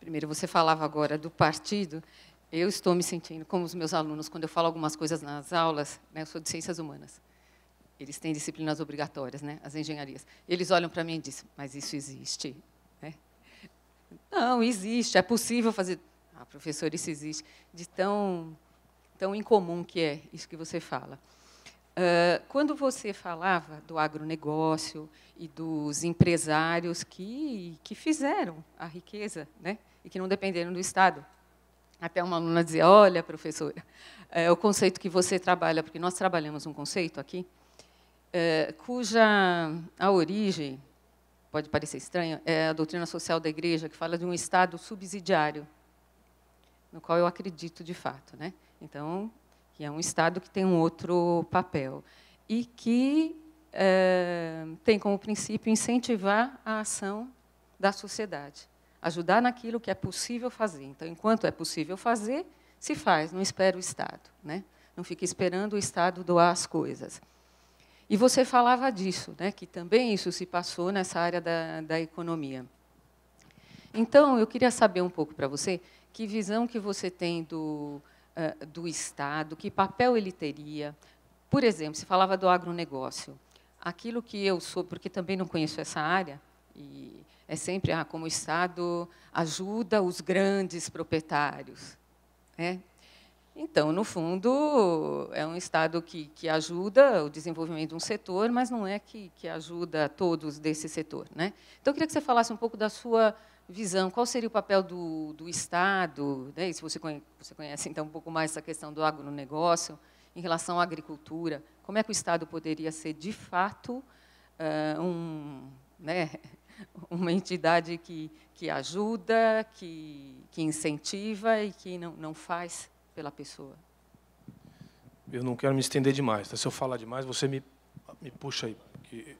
Primeiro, você falava agora do partido. Eu estou me sentindo como os meus alunos, quando eu falo algumas coisas nas aulas, né, eu sou de ciências humanas. Eles têm disciplinas obrigatórias, né, as engenharias. Eles olham para mim e dizem, mas isso existe? Né? Não, existe, é possível fazer. Ah, professor, isso existe. De tão, tão incomum que é isso que você fala. Uh, quando você falava do agronegócio e dos empresários que, que fizeram a riqueza né, e que não dependeram do Estado, até uma aluna dizia: Olha, professora, é o conceito que você trabalha, porque nós trabalhamos um conceito aqui, é, cuja a origem, pode parecer estranha é a doutrina social da igreja, que fala de um Estado subsidiário, no qual eu acredito de fato. Né? Então, que é um Estado que tem um outro papel e que é, tem como princípio incentivar a ação da sociedade ajudar naquilo que é possível fazer. Então, enquanto é possível fazer, se faz, não espera o Estado. Né? Não fica esperando o Estado doar as coisas. E você falava disso, né, que também isso se passou nessa área da, da economia. Então, eu queria saber um pouco para você que visão que você tem do, uh, do Estado, que papel ele teria. Por exemplo, você falava do agronegócio. Aquilo que eu sou, porque também não conheço essa área, e é sempre, ah, como o Estado ajuda os grandes proprietários. Né? Então, no fundo, é um Estado que, que ajuda o desenvolvimento de um setor, mas não é que, que ajuda todos desse setor. Né? Então, eu queria que você falasse um pouco da sua visão. Qual seria o papel do, do Estado, né? se você conhece, você conhece então um pouco mais essa questão do agronegócio, em relação à agricultura? Como é que o Estado poderia ser, de fato, eh, um, né, uma entidade que, que ajuda, que, que incentiva e que não, não faz pela pessoa. Eu não quero me estender demais. Tá? Se eu falar demais, você me, me puxa aí. Porque...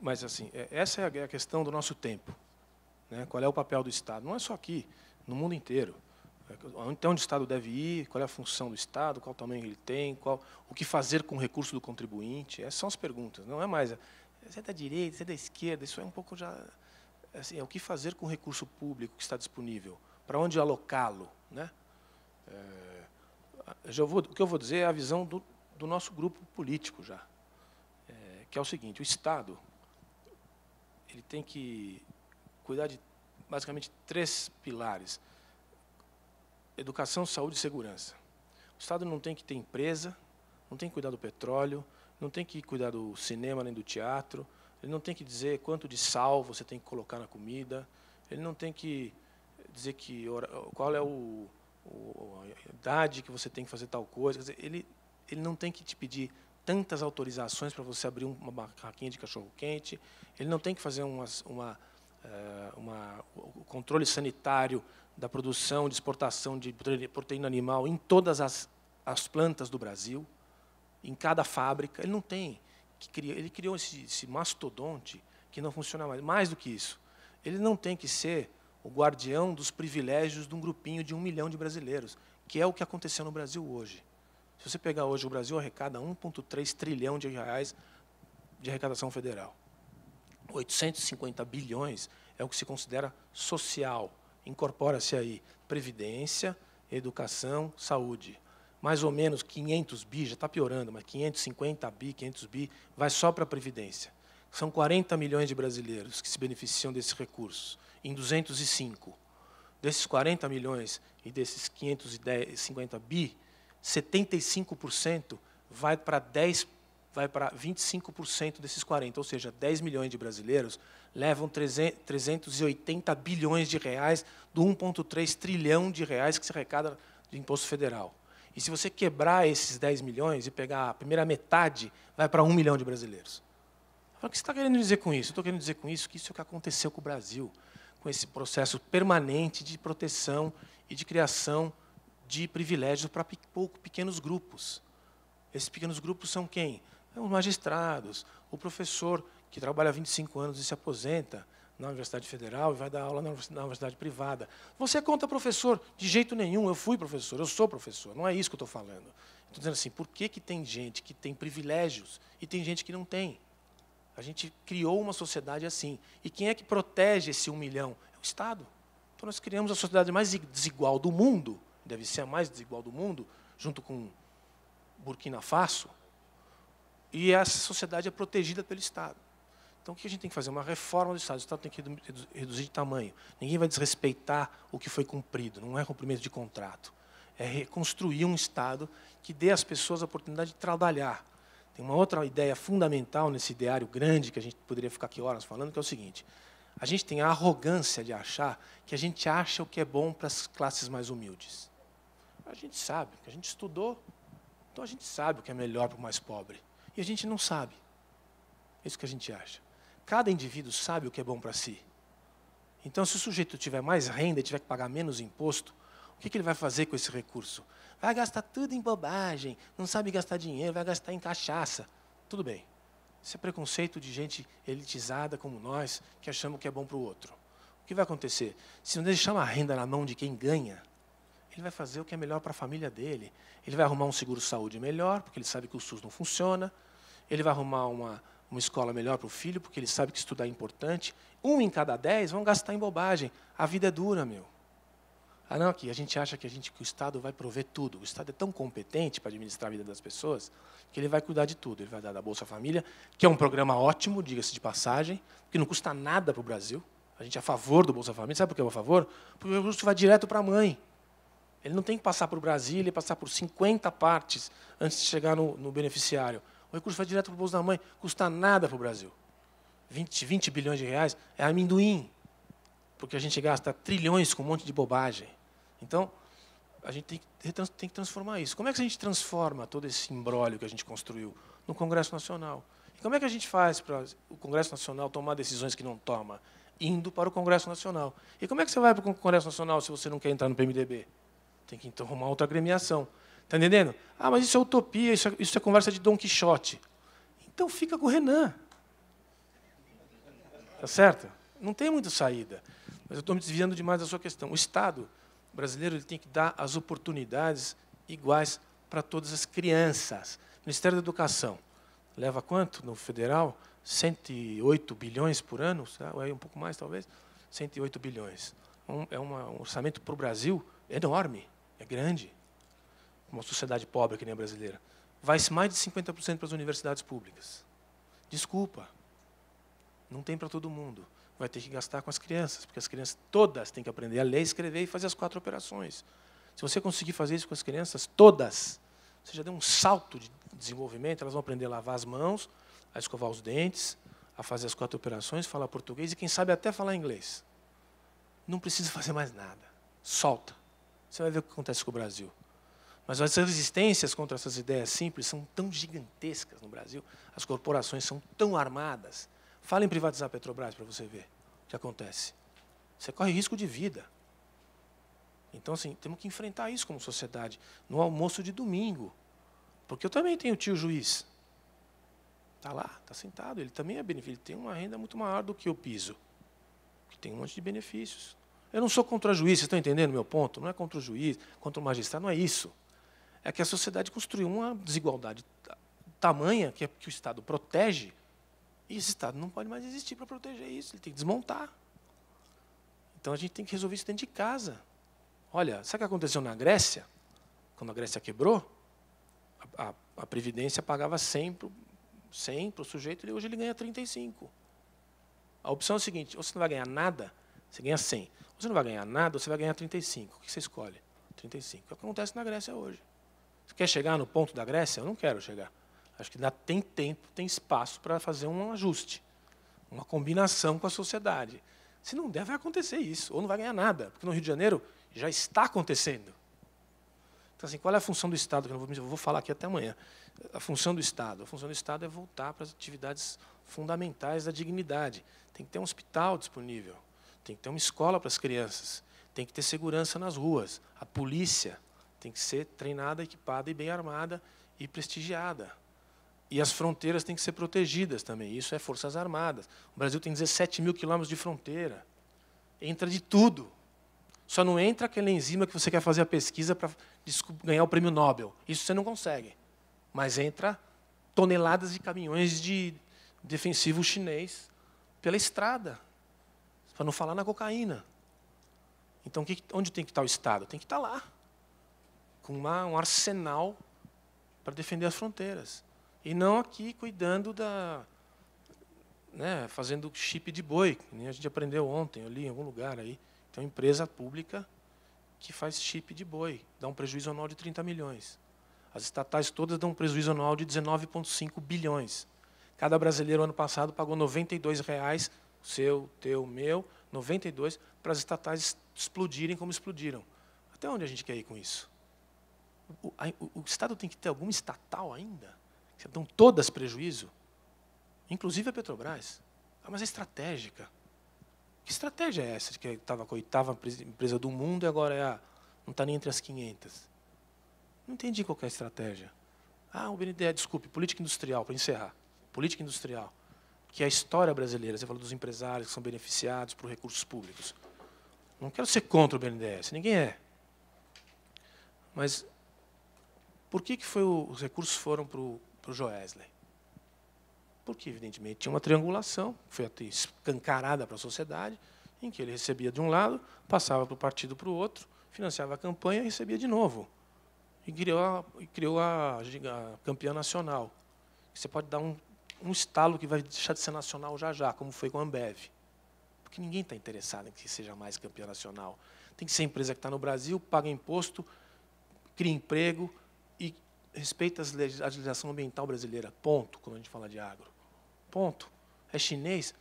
Mas, assim, é, essa é, é a questão do nosso tempo. Né? Qual é o papel do Estado? Não é só aqui, no mundo inteiro. É, até onde o Estado deve ir, qual é a função do Estado, qual o tamanho ele tem, qual, o que fazer com o recurso do contribuinte. Essas são as perguntas. Não é mais você é da direita, você é da esquerda, isso é um pouco já. Assim, é o que fazer com o recurso público que está disponível, para onde alocá-lo. Né? É, vou, o que eu vou dizer é a visão do, do nosso grupo político já, é, que é o seguinte: o Estado ele tem que cuidar de basicamente três pilares: educação, saúde e segurança. O Estado não tem que ter empresa, não tem que cuidar do petróleo, não tem que cuidar do cinema nem do teatro, ele não tem que dizer quanto de sal você tem que colocar na comida, ele não tem que dizer que qual é o, o a idade que você tem que fazer tal coisa. Dizer, ele, ele não tem que te pedir tantas autorizações para você abrir uma barraquinha de cachorro-quente, ele não tem que fazer uma, eh, uma, o controle sanitário da produção, de exportação de proteína animal em todas as, as plantas do Brasil em cada fábrica. Ele não tem. Ele criou esse, esse mastodonte que não funciona mais. Mais do que isso, ele não tem que ser o guardião dos privilégios de um grupinho de um milhão de brasileiros, que é o que aconteceu no Brasil hoje. Se você pegar hoje, o Brasil arrecada 1,3 trilhão de reais de arrecadação federal. 850 bilhões é o que se considera social. Incorpora-se aí previdência, educação, saúde mais ou menos 500 bi, já está piorando, mas 550 bi, 500 bi, vai só para a Previdência. São 40 milhões de brasileiros que se beneficiam desses recursos, em 205. Desses 40 milhões e desses 550 bi, 75% vai para 10, vai para 25% desses 40, ou seja, 10 milhões de brasileiros levam 380 bilhões de reais do 1.3 trilhão de reais que se arrecada do imposto federal. E se você quebrar esses 10 milhões e pegar a primeira metade, vai para 1 milhão de brasileiros. o que você está querendo dizer com isso? Estou querendo dizer com isso que isso é o que aconteceu com o Brasil, com esse processo permanente de proteção e de criação de privilégios para pouco pequenos grupos. Esses pequenos grupos são quem? os magistrados, o professor que trabalha 25 anos e se aposenta, na Universidade Federal e vai dar aula na Universidade Privada. Você é contra professor? De jeito nenhum, eu fui professor, eu sou professor, não é isso que eu estou falando. Estou dizendo assim, por que, que tem gente que tem privilégios e tem gente que não tem? A gente criou uma sociedade assim. E quem é que protege esse um milhão? É o Estado. Então nós criamos a sociedade mais desigual do mundo, deve ser a mais desigual do mundo, junto com Burkina Faso, e essa sociedade é protegida pelo Estado. Então, o que a gente tem que fazer? Uma reforma do Estado. O Estado tem que reduzir de tamanho. Ninguém vai desrespeitar o que foi cumprido. Não é cumprimento de contrato. É reconstruir um Estado que dê às pessoas a oportunidade de trabalhar. Tem uma outra ideia fundamental nesse ideário grande, que a gente poderia ficar aqui horas falando, que é o seguinte. A gente tem a arrogância de achar que a gente acha o que é bom para as classes mais humildes. A gente sabe, que a gente estudou. Então, a gente sabe o que é melhor para o mais pobre. E a gente não sabe. É isso que a gente acha. Cada indivíduo sabe o que é bom para si. Então, se o sujeito tiver mais renda, e tiver que pagar menos imposto, o que, que ele vai fazer com esse recurso? Vai gastar tudo em bobagem, não sabe gastar dinheiro, vai gastar em cachaça. Tudo bem. Isso é preconceito de gente elitizada como nós, que achamos que é bom para o outro. O que vai acontecer? Se não deixarmos a renda na mão de quem ganha, ele vai fazer o que é melhor para a família dele. Ele vai arrumar um seguro-saúde melhor, porque ele sabe que o SUS não funciona. Ele vai arrumar uma, uma escola melhor para o filho, porque ele sabe que estudar é importante. Um em cada dez vão gastar em bobagem. A vida é dura, meu. Ah, não, aqui a gente acha que, a gente, que o Estado vai prover tudo. O Estado é tão competente para administrar a vida das pessoas que ele vai cuidar de tudo. Ele vai dar da Bolsa Família, que é um programa ótimo, diga-se de passagem, que não custa nada para o Brasil. A gente é a favor do Bolsa Família. Sabe por que eu é a favor? Porque o custo vai direto para a mãe. Ele não tem que passar por Brasília, passar por 50 partes antes de chegar no, no beneficiário. O recurso vai direto para o bolso da mãe, custa nada para o Brasil. 20, 20 bilhões de reais é amendoim, porque a gente gasta trilhões com um monte de bobagem. Então, a gente tem que, tem que transformar isso. Como é que a gente transforma todo esse imbróglio que a gente construiu no Congresso Nacional? E como é que a gente faz para o Congresso Nacional tomar decisões que não toma? Indo para o Congresso Nacional. E como é que você vai para o Congresso Nacional se você não quer entrar no PMDB? Tem que então arrumar outra agremiação. Está entendendo? Ah, mas isso é utopia, isso é, isso é conversa de Dom Quixote. Então fica com o Renan. Está certo? Não tem muita saída. Mas eu estou me desviando demais da sua questão. O Estado brasileiro ele tem que dar as oportunidades iguais para todas as crianças. O Ministério da Educação leva quanto no federal? 108 bilhões por ano, ou um pouco mais talvez, 108 bilhões. Um, é uma, um orçamento para o Brasil enorme, é grande uma sociedade pobre que nem a brasileira, vai mais de 50% para as universidades públicas. Desculpa, não tem para todo mundo. Vai ter que gastar com as crianças, porque as crianças todas têm que aprender a ler, escrever e fazer as quatro operações. Se você conseguir fazer isso com as crianças todas, você já deu um salto de desenvolvimento, elas vão aprender a lavar as mãos, a escovar os dentes, a fazer as quatro operações, falar português e, quem sabe, até falar inglês. Não precisa fazer mais nada. Solta. Você vai ver o que acontece com o Brasil. Mas as resistências contra essas ideias simples são tão gigantescas no Brasil, as corporações são tão armadas. Fala em privatizar a Petrobras para você ver o que acontece. Você corre risco de vida. Então, assim, temos que enfrentar isso como sociedade, no almoço de domingo. Porque eu também tenho tio juiz. Está lá, está sentado, ele também é benefício, ele tem uma renda muito maior do que eu piso, que tem um monte de benefícios. Eu não sou contra o juiz, vocês estão entendendo meu ponto? Não é contra o juiz, contra o magistrado, não é isso é que a sociedade construiu uma desigualdade tamanha que, é, que o Estado protege, e esse Estado não pode mais existir para proteger isso, ele tem que desmontar. Então a gente tem que resolver isso dentro de casa. Olha, sabe o que aconteceu na Grécia? Quando a Grécia quebrou, a, a, a Previdência pagava 100 para o sujeito e hoje ele ganha 35. A opção é a seguinte: ou você não vai ganhar nada, você ganha 100. Ou você não vai ganhar nada, você vai ganhar 35. O que você escolhe? 35. É o que acontece na Grécia hoje. Você quer chegar no ponto da Grécia? Eu não quero chegar. Acho que ainda tem tempo, tem espaço para fazer um ajuste, uma combinação com a sociedade. Se não der, vai acontecer isso, ou não vai ganhar nada, porque no Rio de Janeiro já está acontecendo. Então, assim, qual é a função do Estado? Eu, vou, eu vou falar aqui até amanhã. A função do Estado? A função do Estado é voltar para as atividades fundamentais da dignidade. Tem que ter um hospital disponível, tem que ter uma escola para as crianças, tem que ter segurança nas ruas, a polícia, tem que ser treinada, equipada e bem armada e prestigiada. E as fronteiras têm que ser protegidas também. Isso é Forças Armadas. O Brasil tem 17 mil quilômetros de fronteira. Entra de tudo. Só não entra aquela enzima que você quer fazer a pesquisa para ganhar o prêmio Nobel. Isso você não consegue. Mas entra toneladas de caminhões de defensivo chinês pela estrada. Para não falar na cocaína. Então, onde tem que estar tá o Estado? Tem que estar tá lá com uma, um arsenal para defender as fronteiras. E não aqui cuidando da. Né, fazendo chip de boi, nem a gente aprendeu ontem, ali em algum lugar aí. Tem uma empresa pública que faz chip de boi, dá um prejuízo anual de 30 milhões. As estatais todas dão um prejuízo anual de 19,5 bilhões. Cada brasileiro, ano passado, pagou R$ 92, reais, seu, teu, meu, 92, para as estatais explodirem como explodiram. Até onde a gente quer ir com isso? o, o Estado tem que ter alguma estatal ainda? Que dão todas prejuízo? Inclusive a Petrobras. Ah, mas é estratégica. Que estratégia é essa? De que estava com a oitava empresa do mundo e agora é a, não está nem entre as 500. Não entendi qual é a estratégia. Ah, o BNDES, desculpe, política industrial, para encerrar. Política industrial, que é a história brasileira. Você falou dos empresários que são beneficiados por recursos públicos. Não quero ser contra o BNDES, ninguém é. Mas por que, que foi o, os recursos foram para o, Joesley? Porque, evidentemente, tinha uma triangulação, foi até escancarada para a sociedade, em que ele recebia de um lado, passava para o partido para o outro, financiava a campanha e recebia de novo. E criou a, e criou a, a campeã nacional. Você pode dar um, um estalo que vai deixar de ser nacional já já, como foi com a Ambev. Porque ninguém está interessado em que seja mais campeã nacional. Tem que ser empresa que está no Brasil, paga imposto, cria emprego, respeita a legislação ambiental brasileira, ponto, quando a gente fala de agro. Ponto. É chinês?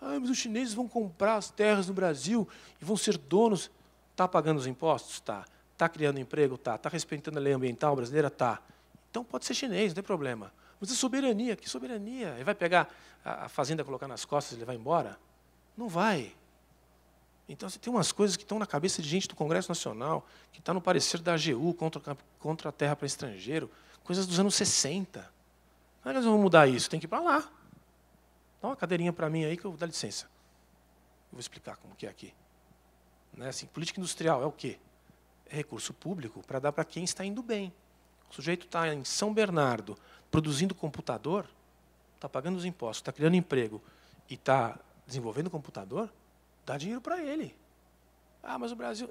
Ah, mas os chineses vão comprar as terras no Brasil e vão ser donos. Está pagando os impostos? Está. Está criando emprego? Está. Está respeitando a lei ambiental brasileira? Está. Então pode ser chinês, não tem problema. Mas é soberania, que soberania? Ele vai pegar a fazenda, colocar nas costas e levar embora? Não vai. Então, você assim, tem umas coisas que estão na cabeça de gente do Congresso Nacional, que está no parecer da AGU contra, contra a terra para estrangeiro, coisas dos anos 60. Como é que nós vamos mudar isso? Tem que ir para lá. Dá uma cadeirinha para mim aí que eu vou dar licença. Eu vou explicar como que é aqui. Né, assim, política industrial é o quê? É recurso público para dar para quem está indo bem. O sujeito está em São Bernardo produzindo computador, está pagando os impostos, está criando emprego e está desenvolvendo computador, Dá dinheiro para ele. Ah, mas o Brasil.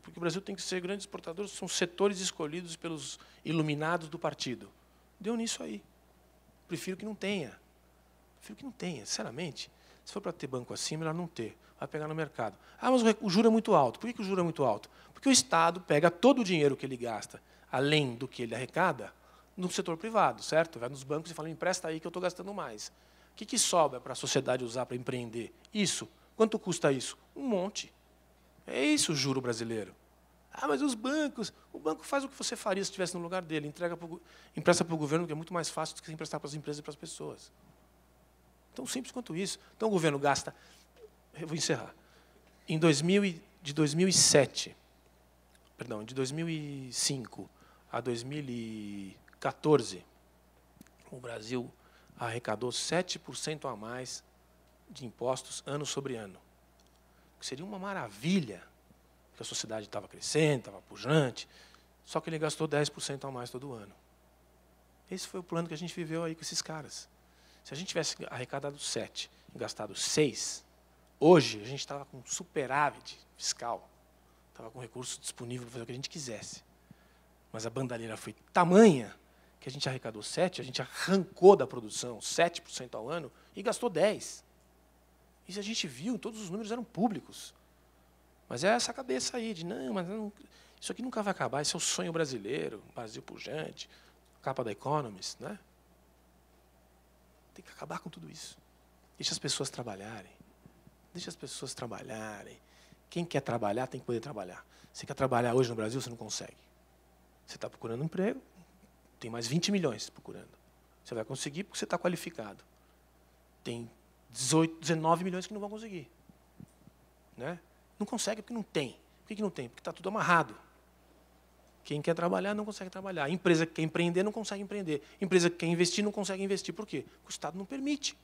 Porque o Brasil tem que ser grande exportador, são setores escolhidos pelos iluminados do partido. Deu nisso aí. Prefiro que não tenha. Prefiro que não tenha, sinceramente. Se for para ter banco assim, melhor não ter. Vai pegar no mercado. Ah, mas o juro é muito alto. Por que, o juro é muito alto? Porque o Estado pega todo o dinheiro que ele gasta, além do que ele arrecada, no setor privado, certo? Vai nos bancos e fala, empresta aí que eu estou gastando mais. O que, que sobra para a sociedade usar para empreender? Isso. Quanto custa isso? Um monte. É isso o juro brasileiro. Ah, mas os bancos. O banco faz o que você faria se estivesse no lugar dele. Entrega pro, empresta para o governo, que é muito mais fácil do que emprestar para as empresas e para as pessoas. Tão simples quanto isso. Então o governo gasta. Eu vou encerrar. Em 2000, de 2007, perdão, de 2005 a 2014, o Brasil arrecadou 7% a mais de impostos ano sobre ano. Que seria uma maravilha, porque a sociedade estava crescendo, estava pujante, só que ele gastou 10% a mais todo ano. Esse foi o plano que a gente viveu aí com esses caras. Se a gente tivesse arrecadado 7 e gastado 6, hoje a gente estava com superávit fiscal, estava com recurso disponível para fazer o que a gente quisesse. Mas a bandalheira foi tamanha que a gente arrecadou 7, a gente arrancou da produção 7% ao ano e gastou 10. Isso a gente viu, todos os números eram públicos. Mas é essa cabeça aí de, não, mas não, isso aqui nunca vai acabar, esse é o sonho brasileiro, Brasil pujante, capa da Economist, né? Tem que acabar com tudo isso. Deixa as pessoas trabalharem. Deixa as pessoas trabalharem. Quem quer trabalhar tem que poder trabalhar. Você quer trabalhar hoje no Brasil, você não consegue. Você está procurando emprego, tem mais 20 milhões procurando. Você vai conseguir porque você está qualificado. Tem 18, 19 milhões que não vão conseguir. Né? Não consegue porque não tem. Por que, não tem? Porque está tudo amarrado. Quem quer trabalhar não consegue trabalhar. A empresa que quer empreender não consegue empreender. A empresa que quer investir não consegue investir. Por quê? Porque o Estado não permite.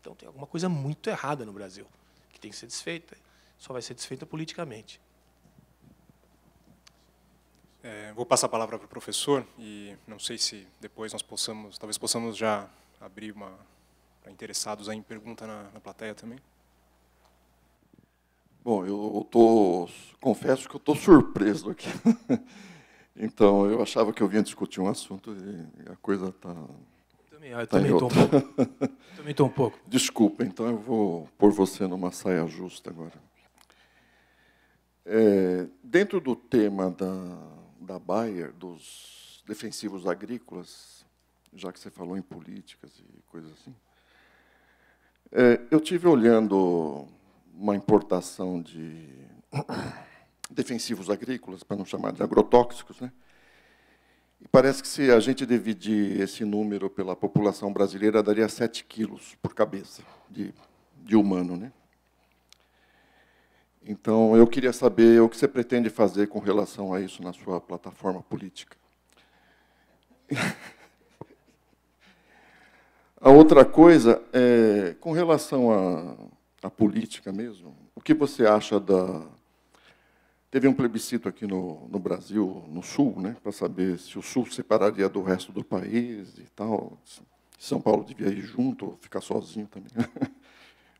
Então tem alguma coisa muito errada no Brasil que tem que ser desfeita. Só vai ser desfeita politicamente. É, vou passar a palavra para o professor e não sei se depois nós possamos, talvez possamos já abrir uma para tá interessados aí em pergunta na, na plateia também. Bom, eu tô, confesso que eu estou surpreso aqui. então, eu achava que eu vinha discutir um assunto e a coisa está também ah, estou tá um pouco. também um pouco. Desculpa, então eu vou pôr você numa saia justa agora. É, dentro do tema da, da Bayer, dos defensivos agrícolas, já que você falou em políticas e coisas assim, é, eu tive olhando uma importação de defensivos agrícolas, para não chamar de agrotóxicos, né? E parece que se a gente dividir esse número pela população brasileira, daria 7 quilos por cabeça de, de humano, né? Então, eu queria saber o que você pretende fazer com relação a isso na sua plataforma política. A outra coisa é com relação à política mesmo. O que você acha da. Teve um plebiscito aqui no, no Brasil, no Sul, né, para saber se o Sul separaria do resto do país e tal. São Paulo devia ir junto ou ficar sozinho também.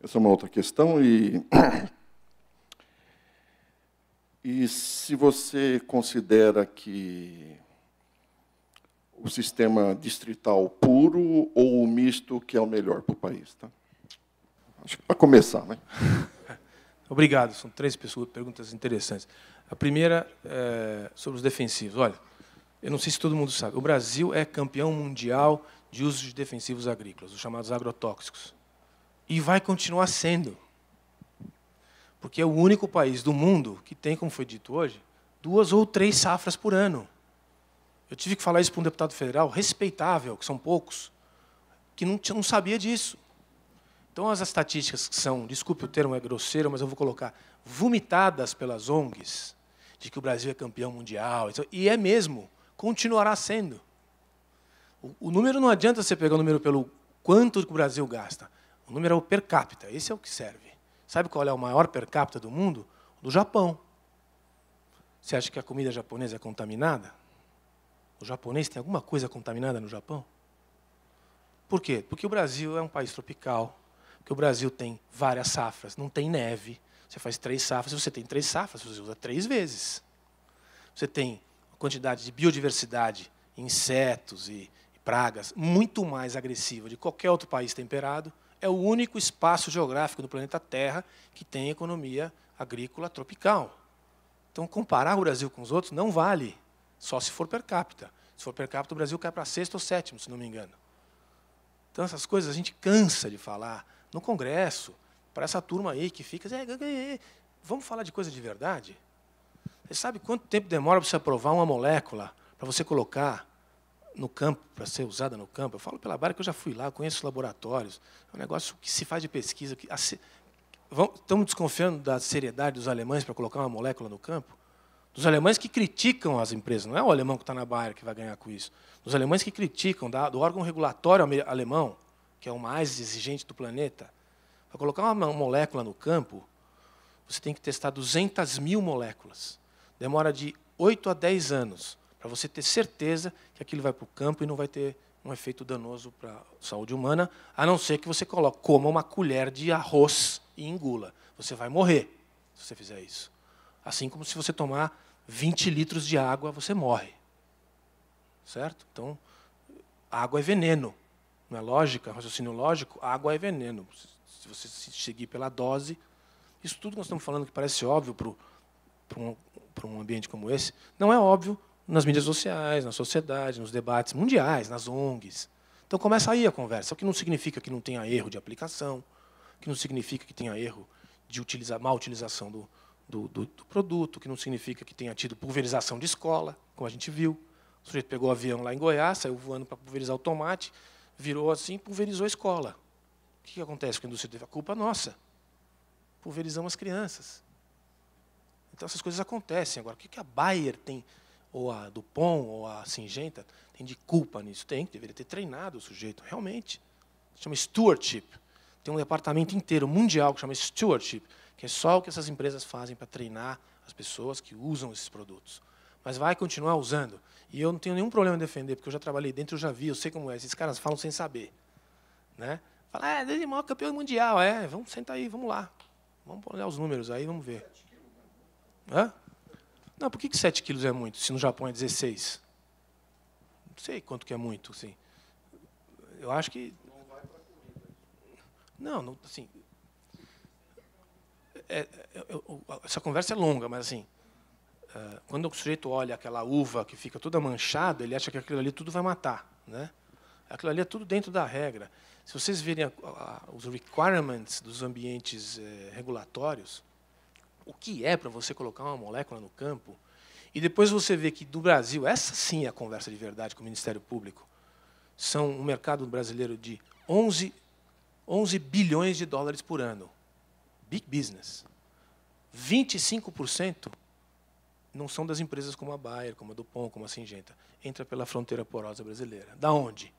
Essa é uma outra questão. E, e se você considera que o sistema distrital puro ou o misto, que é o melhor para o país. Tá? Acho que para começar, né? Obrigado. São três pessoas, perguntas interessantes. A primeira é sobre os defensivos. Olha, eu não sei se todo mundo sabe, o Brasil é campeão mundial de uso de defensivos agrícolas, os chamados agrotóxicos. E vai continuar sendo. Porque é o único país do mundo que tem, como foi dito hoje, duas ou três safras por ano. Eu tive que falar isso para um deputado federal, respeitável, que são poucos, que não, não sabia disso. Então, as estatísticas que são, desculpe o termo, é grosseiro, mas eu vou colocar, vomitadas pelas ONGs, de que o Brasil é campeão mundial, então, e é mesmo, continuará sendo. O, o número não adianta você pegar o número pelo quanto que o Brasil gasta. O número é o per capita, esse é o que serve. Sabe qual é o maior per capita do mundo? O do Japão. Você acha que a comida japonesa é contaminada? O japonês tem alguma coisa contaminada no Japão? Por quê? Porque o Brasil é um país tropical, porque o Brasil tem várias safras, não tem neve. Você faz três safras, se você tem três safras, você usa três vezes. Você tem uma quantidade de biodiversidade, insetos e, e pragas muito mais agressiva de qualquer outro país temperado. É o único espaço geográfico do planeta Terra que tem economia agrícola tropical. Então, comparar o Brasil com os outros não vale. Só se for per capita. Se for per capita, o Brasil cai para sexto ou sétimo, se não me engano. Então, essas coisas a gente cansa de falar no Congresso, para essa turma aí que fica. Vamos falar de coisa de verdade? Você sabe quanto tempo demora para você aprovar uma molécula, para você colocar no campo, para ser usada no campo? Eu falo pela barra que eu já fui lá, conheço os laboratórios. É um negócio que se faz de pesquisa. Que, vamos, estamos desconfiando da seriedade dos alemães para colocar uma molécula no campo? Dos alemães que criticam as empresas, não é o alemão que está na Bayer que vai ganhar com isso. Dos alemães que criticam, da, do órgão regulatório alemão, que é o mais exigente do planeta, para colocar uma molécula no campo, você tem que testar 200 mil moléculas. Demora de 8 a 10 anos para você ter certeza que aquilo vai para o campo e não vai ter um efeito danoso para a saúde humana, a não ser que você coloque, coma uma colher de arroz e engula. Você vai morrer se você fizer isso. Assim como se você tomar 20 litros de água, você morre. Certo? Então, água é veneno. Não é lógica, raciocínio lógico? Água é veneno. Se você seguir pela dose. Isso tudo que nós estamos falando que parece óbvio para, um, um ambiente como esse, não é óbvio nas mídias sociais, na sociedade, nos debates mundiais, nas ONGs. Então começa aí a conversa, o que não significa que não tenha erro de aplicação, que não significa que tenha erro de utilizar, má utilização do, do, do, do produto, que não significa que tenha tido pulverização de escola, como a gente viu. O sujeito pegou o avião lá em Goiás, saiu voando para pulverizar o tomate, virou assim, pulverizou a escola. O que acontece com a indústria a culpa é nossa? Pulverizamos as crianças. Então essas coisas acontecem agora. O que a Bayer tem, ou a Dupont, ou a Singenta, tem de culpa nisso? Tem, deveria ter treinado o sujeito, realmente. Chama stewardship. Tem um departamento inteiro mundial que chama stewardship, que é só o que essas empresas fazem para treinar as pessoas que usam esses produtos. Mas vai continuar usando. E eu não tenho nenhum problema em defender, porque eu já trabalhei dentro, eu já vi, eu sei como é. Esses caras falam sem saber. Né? Fala, ah, é, desde maior campeão mundial, é, vamos sentar aí, vamos lá. Vamos olhar os números aí, vamos ver. Hã? Não, por que, que 7 quilos é muito, se no Japão é 16? Não sei quanto que é muito, assim. Eu acho que... Não, não assim, é, é, eu, essa conversa é longa, mas assim, é, quando o sujeito olha aquela uva que fica toda manchada, ele acha que aquilo ali tudo vai matar, né? Aquilo ali é tudo dentro da regra. Se vocês virem a, a, os requirements dos ambientes é, regulatórios, o que é para você colocar uma molécula no campo, e depois você vê que do Brasil, essa sim é a conversa de verdade com o Ministério Público, são um mercado brasileiro de 11, 11 bilhões de dólares por ano. Big business. 25% não são das empresas como a Bayer, como a DuPont, como a Singenta. Entra pela fronteira porosa brasileira. Da onde?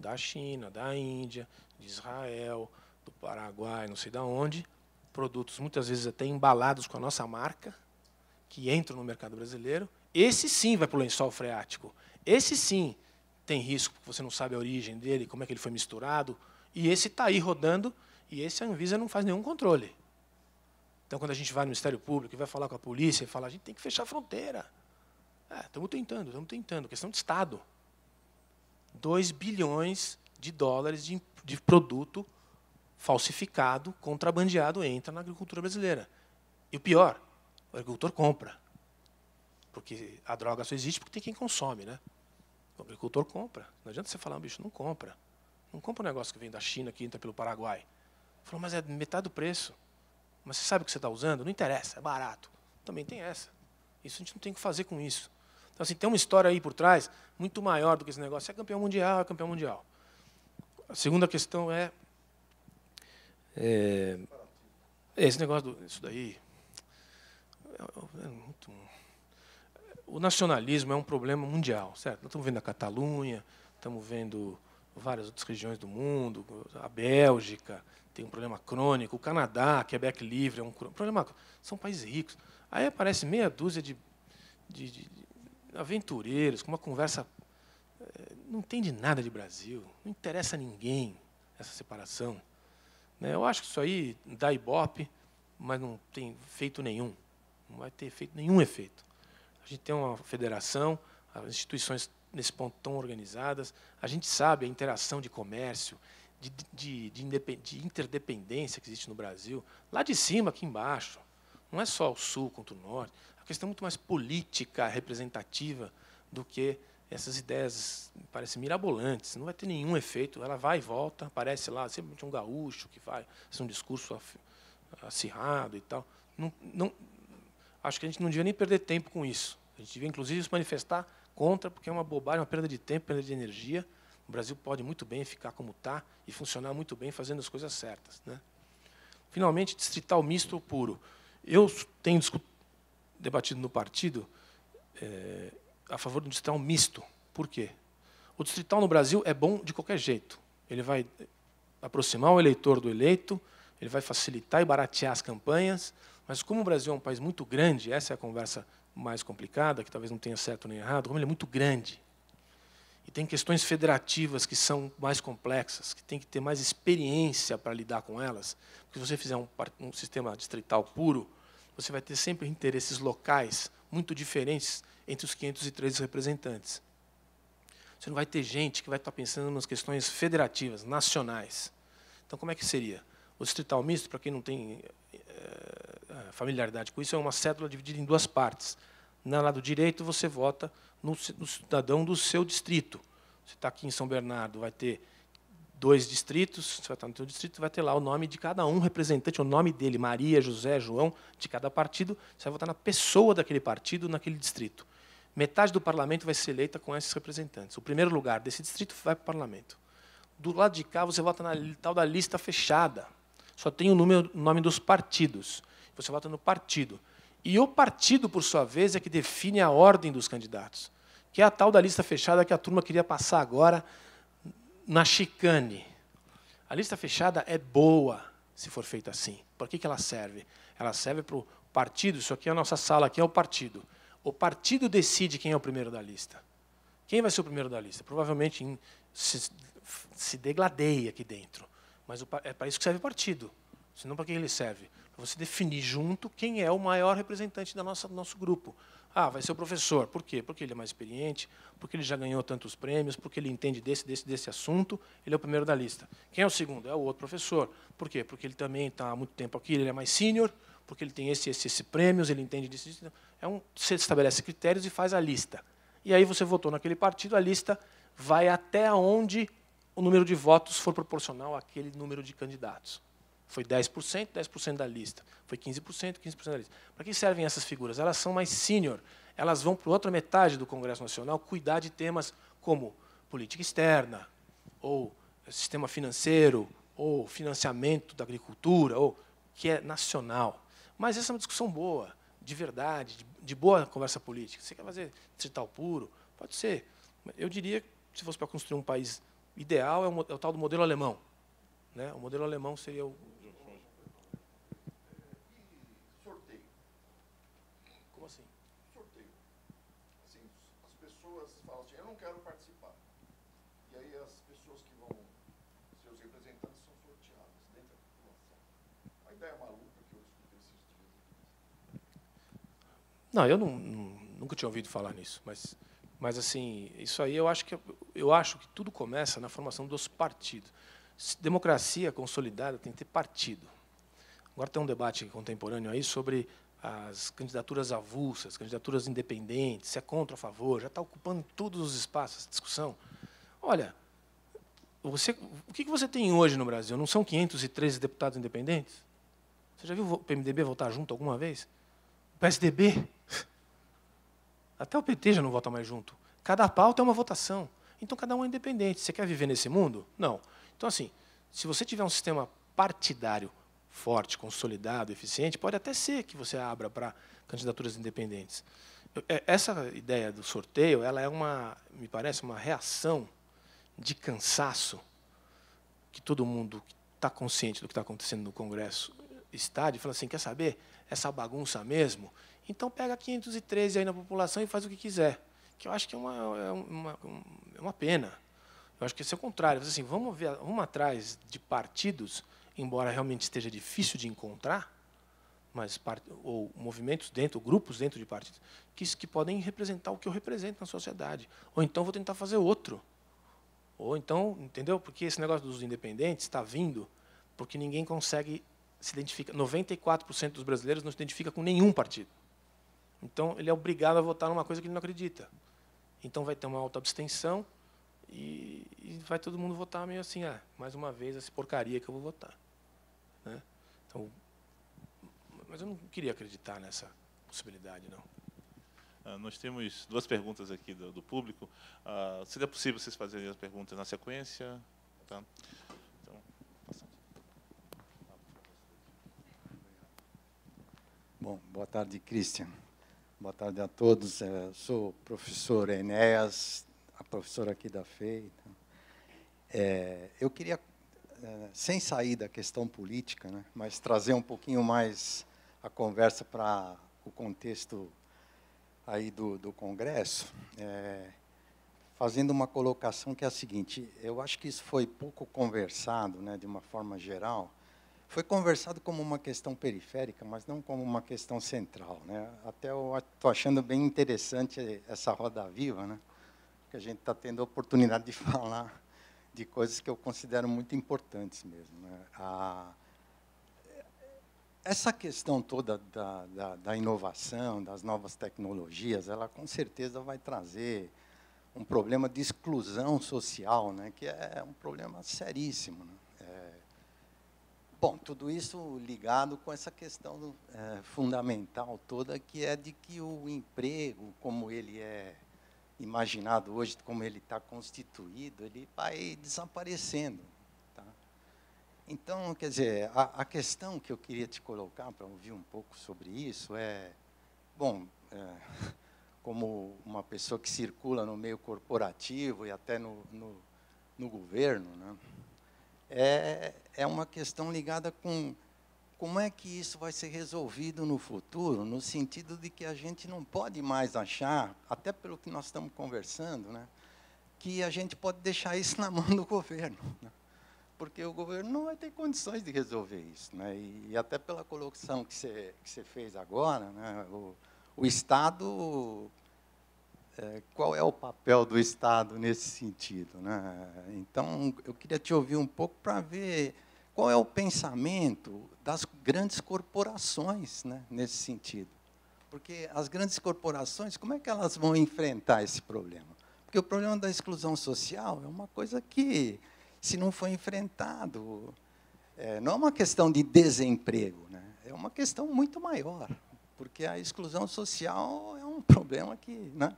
Da China, da Índia, de Israel, do Paraguai, não sei da onde. Produtos muitas vezes até embalados com a nossa marca, que entram no mercado brasileiro. Esse sim vai para o lençol freático. Esse sim tem risco, porque você não sabe a origem dele, como é que ele foi misturado. E esse está aí rodando, e esse a Anvisa não faz nenhum controle. Então, quando a gente vai no Ministério Público e vai falar com a polícia e fala, a gente tem que fechar a fronteira. É, estamos tentando, estamos tentando. Questão de Estado. 2 bilhões de dólares de, de produto falsificado, contrabandeado, entra na agricultura brasileira. E o pior, o agricultor compra. Porque a droga só existe porque tem quem consome, né? O agricultor compra. Não adianta você falar, ah, bicho, não compra. Não compra um negócio que vem da China, que entra pelo Paraguai. Falou, mas é metade do preço mas você sabe o que você está usando? Não interessa, é barato. Também tem essa. Isso a gente não tem que fazer com isso. Então, assim, tem uma história aí por trás muito maior do que esse negócio. É campeão mundial, é campeão mundial. A segunda questão é, é esse negócio do, isso daí. É, é muito, o nacionalismo é um problema mundial, certo? Nós estamos vendo a Catalunha, estamos vendo várias outras regiões do mundo, a Bélgica, tem um problema crônico. O Canadá, Quebec livre, é um problema. São países ricos. Aí aparece meia dúzia de, de, de aventureiros com uma conversa. Eh, não entende nada de Brasil, não interessa a ninguém essa separação. Né? Eu acho que isso aí dá ibope, mas não tem feito nenhum. Não vai ter feito nenhum efeito. A gente tem uma federação, as instituições nesse ponto estão organizadas, a gente sabe a interação de comércio, de, de, de, interdependência que existe no Brasil, lá de cima, aqui embaixo. Não é só o Sul contra o Norte. A questão é muito mais política, representativa, do que essas ideias, parecem mirabolantes. Não vai ter nenhum efeito. Ela vai e volta, aparece lá, sempre um gaúcho que vai, faz um discurso acirrado e tal. Não, não, acho que a gente não devia nem perder tempo com isso. A gente devia, inclusive, se manifestar contra, porque é uma bobagem, uma perda de tempo, perda de energia o Brasil pode muito bem ficar como está e funcionar muito bem fazendo as coisas certas. Né? Finalmente, distrital misto ou puro. Eu tenho debatido no partido é, a favor do distrital misto. Por quê? O distrital no Brasil é bom de qualquer jeito. Ele vai aproximar o eleitor do eleito, ele vai facilitar e baratear as campanhas, mas como o Brasil é um país muito grande, essa é a conversa mais complicada, que talvez não tenha certo nem errado, como ele é muito grande, e tem questões federativas que são mais complexas, que tem que ter mais experiência para lidar com elas. Porque se você fizer um, um sistema distrital puro, você vai ter sempre interesses locais muito diferentes entre os 503 representantes. Você não vai ter gente que vai estar tá pensando nas questões federativas, nacionais. Então, como é que seria? O distrital misto, para quem não tem é, familiaridade com isso, é uma cédula dividida em duas partes no lado direito você vota no, no cidadão do seu distrito. Você está aqui em São Bernardo, vai ter dois distritos, você vai estar tá no seu distrito, vai ter lá o nome de cada um representante, o nome dele, Maria, José, João, de cada partido, você vai votar na pessoa daquele partido, naquele distrito. Metade do parlamento vai ser eleita com esses representantes. O primeiro lugar desse distrito vai para o parlamento. Do lado de cá, você vota na tal da lista fechada. Só tem o, número, o nome dos partidos. Você vota no partido. E o partido, por sua vez, é que define a ordem dos candidatos, que é a tal da lista fechada que a turma queria passar agora na chicane. A lista fechada é boa se for feita assim. Para que, que ela serve? Ela serve para o partido, isso aqui é a nossa sala, aqui é o partido. O partido decide quem é o primeiro da lista. Quem vai ser o primeiro da lista? Provavelmente se, degladeia aqui dentro. Mas é para isso que serve o partido, senão para que ele serve? você definir junto quem é o maior representante da nossa, do nosso grupo. Ah, vai ser o professor. Por quê? Porque ele é mais experiente, porque ele já ganhou tantos prêmios, porque ele entende desse, desse, desse assunto, ele é o primeiro da lista. Quem é o segundo? É o outro professor. Por quê? Porque ele também está há muito tempo aqui, ele é mais sênior, porque ele tem esse, esse, esse prêmios, ele entende disso, disso. É um, você estabelece critérios e faz a lista. E aí você votou naquele partido, a lista vai até onde o número de votos for proporcional àquele número de candidatos. Foi 10%, 10% da lista. Foi 15%, 15% da lista. Para que servem essas figuras? Elas são mais sênior. Elas vão para outra metade do Congresso Nacional cuidar de temas como política externa, ou sistema financeiro, ou financiamento da agricultura, ou que é nacional. Mas essa é uma discussão boa, de verdade, de, de boa conversa política. Você quer fazer distrital puro? Pode ser. Eu diria que, se fosse para construir um país ideal, é o, é o tal do modelo alemão. Né? O modelo alemão seria o, Não, eu não, nunca tinha ouvido falar nisso, mas, mas assim, isso aí eu acho que eu acho que tudo começa na formação dos partidos. Democracia consolidada tem que ter partido. Agora tem um debate contemporâneo aí sobre as candidaturas avulsas, candidaturas independentes, se é contra ou a favor, já está ocupando todos os espaços essa discussão. Olha, você, o que você tem hoje no Brasil? Não são 513 deputados independentes? Você já viu o PMDB votar junto alguma vez? O PSDB até o PT já não vota mais junto. Cada pauta é uma votação. Então cada um é independente. Você quer viver nesse mundo? Não. Então, assim, se você tiver um sistema partidário forte, consolidado, eficiente, pode até ser que você abra para candidaturas independentes. É, essa ideia do sorteio, ela é uma, me parece, uma reação de cansaço que todo mundo que está consciente do que está acontecendo no Congresso está de falar assim, quer saber? Essa bagunça mesmo, então pega 513 aí na população e faz o que quiser. Que eu acho que é uma, é uma, é uma pena. Eu acho que isso é o contrário. Assim, vamos, ver, vamos atrás de partidos, embora realmente esteja difícil de encontrar, mas ou movimentos dentro, grupos dentro de partidos, que, que podem representar o que eu represento na sociedade. Ou então vou tentar fazer outro. Ou então, entendeu? Porque esse negócio dos independentes está vindo porque ninguém consegue se identificar. 94% dos brasileiros não se identifica com nenhum partido. Então, ele é obrigado a votar numa coisa que ele não acredita. Então, vai ter uma autoabstenção e, e vai todo mundo votar meio assim, ah, mais uma vez essa porcaria que eu vou votar. Né? Então, mas eu não queria acreditar nessa possibilidade, não. Ah, nós temos duas perguntas aqui do, do público. Ah, seria possível vocês fazerem as perguntas na sequência? Tá. Então, Bom, boa tarde, Christian. Boa tarde a todos. Eu é, sou o professor Enéas, a professora aqui da FEI. Então. É, eu queria, é, sem sair da questão política, né, mas trazer um pouquinho mais a conversa para o contexto aí do, do Congresso, é, fazendo uma colocação que é a seguinte: eu acho que isso foi pouco conversado, né, de uma forma geral, foi conversado como uma questão periférica, mas não como uma questão central. Né? Até eu estou achando bem interessante essa roda viva, né? que a gente está tendo a oportunidade de falar de coisas que eu considero muito importantes mesmo. Né? A, essa questão toda da, da, da inovação, das novas tecnologias, ela com certeza vai trazer um problema de exclusão social, né? que é um problema seríssimo. Né? Bom, tudo isso ligado com essa questão do, é, fundamental toda, que é de que o emprego, como ele é imaginado hoje, como ele está constituído, ele vai desaparecendo. Tá? Então, quer dizer, a, a, questão que eu queria te colocar para ouvir um pouco sobre isso é, bom, é, como uma pessoa que circula no meio corporativo e até no, no, no governo, né, é é uma questão ligada com como é que isso vai ser resolvido no futuro, no sentido de que a gente não pode mais achar, até pelo que nós estamos conversando, né, que a gente pode deixar isso na mão do governo. Né? Porque o governo não vai ter condições de resolver isso. Né? E, e até pela colocação que você, que você fez agora, né, o, o Estado. É, qual é o papel do Estado nesse sentido? Né? Então, eu queria te ouvir um pouco para ver qual é o pensamento das grandes corporações né, nesse sentido? Porque as grandes corporações, como é que elas vão enfrentar esse problema? Porque o problema da exclusão social é uma coisa que, se não for enfrentado, é, não é uma questão de desemprego, né? é uma questão muito maior, porque a exclusão social é um problema que. Né?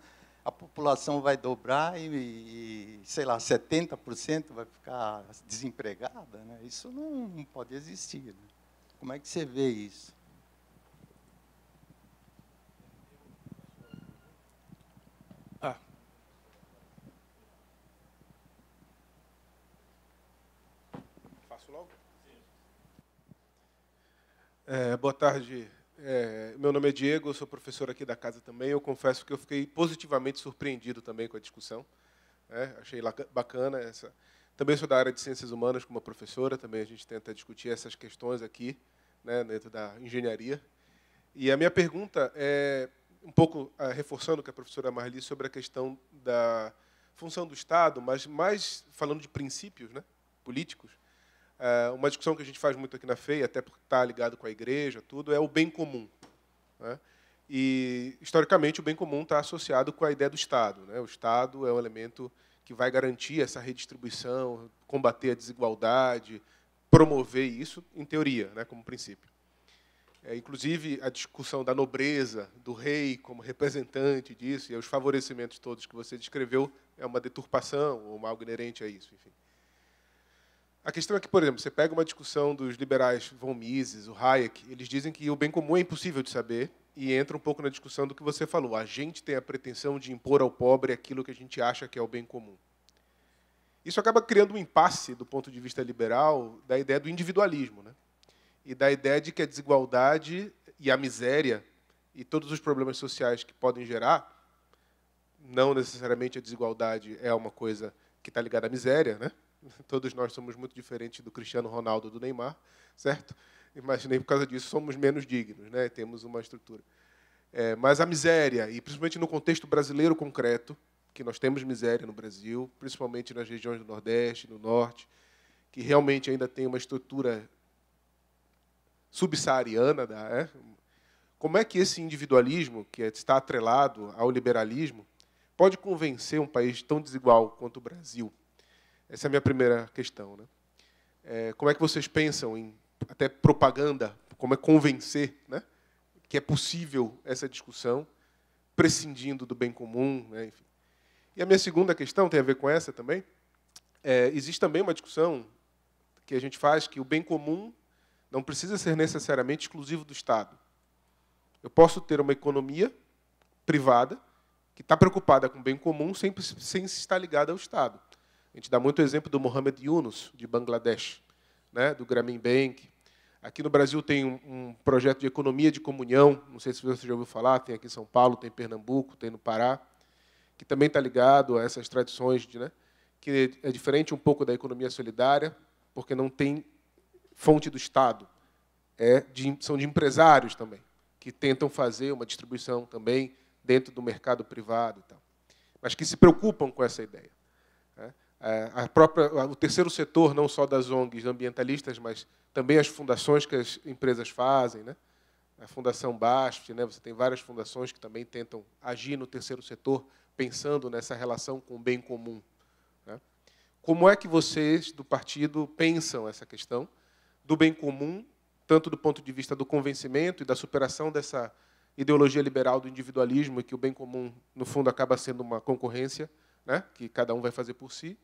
a população vai dobrar e, e sei lá, 70% vai ficar desempregada. Né? Isso não, não pode existir. Né? Como é que você vê isso? Ah. Faço logo? É, boa tarde, é, meu nome é Diego, eu sou professor aqui da casa também. Eu confesso que eu fiquei positivamente surpreendido também com a discussão. Né? achei bacana essa. Também sou da área de ciências humanas como professora. Também a gente tenta discutir essas questões aqui, né, dentro da engenharia. E a minha pergunta é um pouco ah, reforçando o que a professora Marli sobre a questão da função do Estado, mas mais falando de princípios, né, políticos. É, uma discussão que a gente faz muito aqui na FEI, até porque está ligado com a igreja, tudo, é o bem comum. Né? E, historicamente, o bem comum está associado com a ideia do Estado. Né? O Estado é um elemento que vai garantir essa redistribuição, combater a desigualdade, promover isso, em teoria, né, como princípio. É, inclusive, a discussão da nobreza, do rei como representante disso, e os favorecimentos todos que você descreveu, é uma deturpação, ou algo inerente a isso. Enfim. A questão é que, por exemplo, você pega uma discussão dos liberais von Mises, o Hayek, eles dizem que o bem comum é impossível de saber e entra um pouco na discussão do que você falou. A gente tem a pretensão de impor ao pobre aquilo que a gente acha que é o bem comum. Isso acaba criando um impasse do ponto de vista liberal da ideia do individualismo, né? E da ideia de que a desigualdade e a miséria e todos os problemas sociais que podem gerar, não necessariamente a desigualdade é uma coisa que está ligada à miséria, né? todos nós somos muito diferentes do Cristiano Ronaldo, do Neymar, certo? nem por causa disso somos menos dignos, né? Temos uma estrutura. É, mas a miséria, e principalmente no contexto brasileiro concreto, que nós temos miséria no Brasil, principalmente nas regiões do Nordeste, no Norte, que realmente ainda tem uma estrutura subsaariana, da, é? Né? como é que esse individualismo, que é, está atrelado ao liberalismo, pode convencer um país tão desigual quanto o Brasil essa é a minha primeira questão. Né? É, como é que vocês pensam em até propaganda, como é convencer né, que é possível essa discussão, prescindindo do bem comum? Né, enfim. E a minha segunda questão tem a ver com essa também. É, existe também uma discussão que a gente faz que o bem comum não precisa ser necessariamente exclusivo do Estado. Eu posso ter uma economia privada que está preocupada com o bem comum sem, sem estar ligada ao Estado. A gente dá muito o exemplo do Mohamed Yunus, de Bangladesh, né, do Grameen Bank. Aqui no Brasil tem um, um, projeto de economia de comunhão, não sei se você já ouviu falar, tem aqui em São Paulo, tem em Pernambuco, tem no Pará, que também está ligado a essas tradições, de, né, que é diferente um pouco da economia solidária, porque não tem fonte do Estado, é de, são de empresários também, que tentam fazer uma distribuição também dentro do mercado privado, e tal, mas que se preocupam com essa ideia. É, a própria, o terceiro setor, não só das ONGs ambientalistas, mas também as fundações que as empresas fazem. Né? A Fundação BASF, né? você tem várias fundações que também tentam agir no terceiro setor, pensando nessa relação com o bem comum. Né? Como é que vocês, do partido, pensam essa questão do bem comum, tanto do ponto de vista do convencimento e da superação dessa ideologia liberal do individualismo, e que o bem comum, no fundo, acaba sendo uma concorrência, né? que cada um vai fazer por si,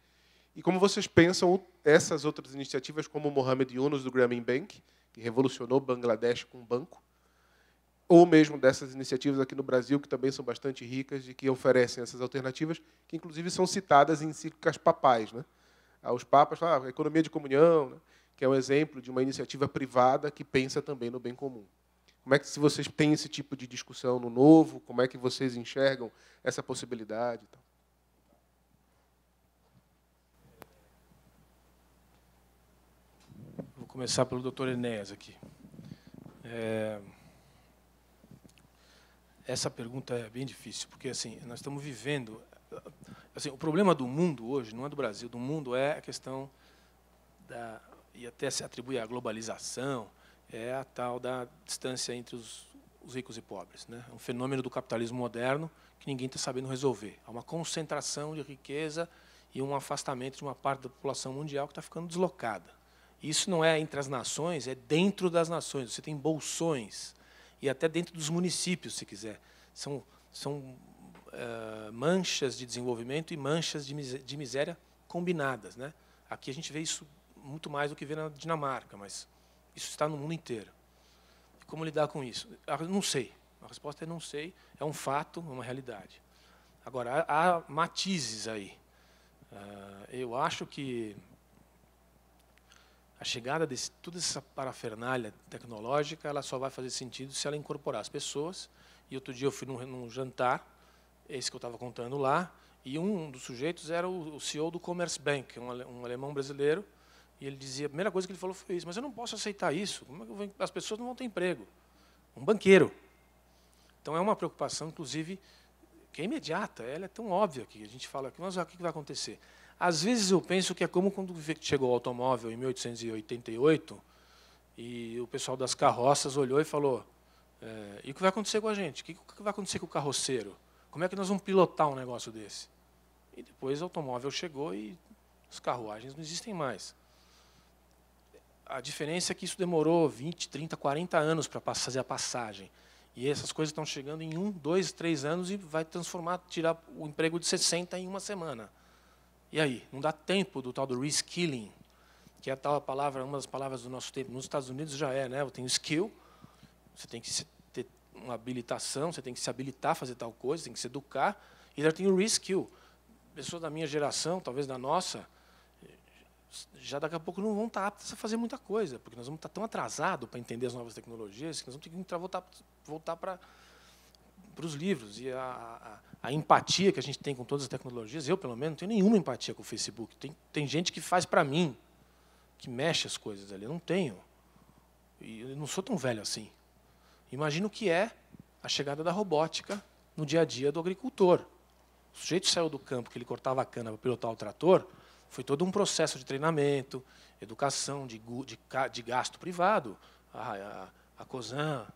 e como vocês pensam essas outras iniciativas, como o Mohamed Yunus, do Grameen Bank, que revolucionou Bangladesh com um banco, ou mesmo dessas iniciativas aqui no Brasil, que também são bastante ricas e que oferecem essas alternativas, que inclusive são citadas em encíclicas papais. Né? Ah, os papas falam ah, economia de comunhão, né? que é um exemplo de uma iniciativa privada que pensa também no bem comum. Como é que se vocês têm esse tipo de discussão no novo? Como é que vocês enxergam essa possibilidade? Então? começar pelo doutor Enéas aqui. É... Essa pergunta é bem difícil, porque assim nós estamos vivendo. Assim, o problema do mundo hoje não é do Brasil, do mundo é a questão da e até se atribui à globalização, é a tal da distância entre os, os ricos e pobres, né? É um fenômeno do capitalismo moderno que ninguém está sabendo resolver. Há uma concentração de riqueza e um afastamento de uma parte da população mundial que está ficando deslocada. Isso não é entre as nações, é dentro das nações. Você tem bolsões, e até dentro dos municípios, se quiser. São, são uh, manchas de desenvolvimento e manchas de, miséria, de miséria combinadas. Né? Aqui a gente vê isso muito mais do que vê na Dinamarca, mas isso está no mundo inteiro. E como lidar com isso? Ah, eu não sei. A resposta é não sei. É um fato, é uma realidade. Agora, há, há matizes aí. Uh, eu acho que a chegada de toda essa parafernália tecnológica, ela só vai fazer sentido se ela incorporar as pessoas. E outro dia eu fui num, num jantar, esse que eu estava contando lá, e um dos sujeitos era o, o CEO do Commerce Bank, um, ale, um, alemão brasileiro, e ele dizia, a primeira coisa que ele falou foi isso, mas eu não posso aceitar isso, como é que vou, as pessoas não vão ter emprego. Um banqueiro. Então é uma preocupação, inclusive, que é imediata, ela é tão óbvia que a gente fala, mas o que vai acontecer? Às vezes eu penso que é como quando chegou o automóvel em 1888 e o pessoal das carroças olhou e falou: é, e o que vai acontecer com a gente? O que, que vai acontecer com o carroceiro? Como é que nós vamos pilotar um negócio desse? E depois o automóvel chegou e as carruagens não existem mais. A diferença é que isso demorou 20, 30, 40 anos para fazer a passagem. E essas coisas estão chegando em um, dois, três anos e vai transformar, tirar o emprego de 60 em uma semana. E aí? Não dá tempo do tal do reskilling, que é tal a palavra, uma das palavras do nosso tempo. Nos Estados Unidos já é, né? Tem o skill, você tem que ter uma habilitação, você tem que se habilitar a fazer tal coisa, tem que se educar. E já tem o reskill. Pessoas da minha geração, talvez da nossa, já daqui a pouco não vão estar aptas a fazer muita coisa, porque nós vamos estar tão atrasados para entender as novas tecnologias que nós vamos ter que voltar, voltar para, para os livros. E a, a a empatia que a gente tem com todas as tecnologias, eu, pelo menos, não tenho nenhuma empatia com o Facebook. Tem, tem gente que faz para mim, que mexe as coisas ali. Eu não tenho. E eu não sou tão velho assim. Imagino que é a chegada da robótica no dia a dia do agricultor. O sujeito saiu do campo que ele cortava a cana para pilotar o trator, foi todo um processo de treinamento, educação, de, de, de gasto privado. A, a, a COSAN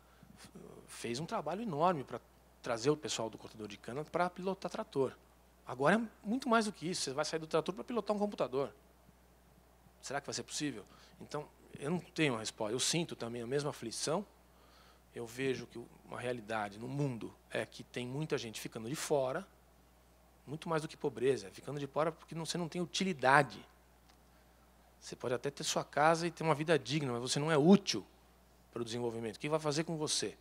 fez um trabalho enorme para trazer o pessoal do cortador de cana para pilotar trator. Agora é muito mais do que isso. Você vai sair do trator para pilotar um computador. Será que vai ser possível? Então, eu não tenho uma resposta. Eu sinto também a mesma aflição. Eu vejo que uma realidade no mundo é que tem muita gente ficando de fora, muito mais do que pobreza, ficando de fora porque você não tem utilidade. Você pode até ter sua casa e ter uma vida digna, mas você não é útil para o desenvolvimento. O que vai fazer com você?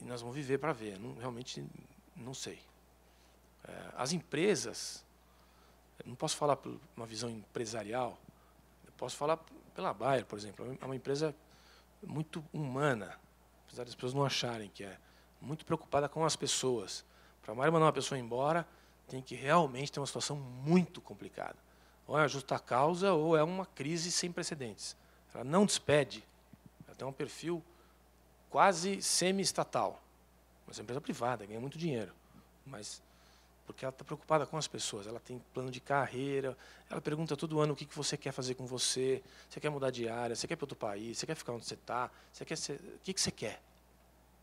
E nós vamos viver para ver. Não, realmente não sei. É, as empresas, não posso falar por uma visão empresarial, eu posso falar pela Bayer, por exemplo. É uma empresa muito humana, apesar das pessoas não acharem que é. Muito preocupada com as pessoas. Para a Bayer mandar uma pessoa embora, tem que realmente ter uma situação muito complicada. Ou é a justa causa ou é uma crise sem precedentes. Ela não despede. Ela tem um perfil quase semi-estatal. Mas é uma empresa privada, ganha muito dinheiro. Mas porque ela está preocupada com as pessoas, ela tem plano de carreira, ela pergunta todo ano o que, que você quer fazer com você, você quer mudar de área, você quer para outro país, você quer ficar onde você está, você quer ser, o que, que você quer?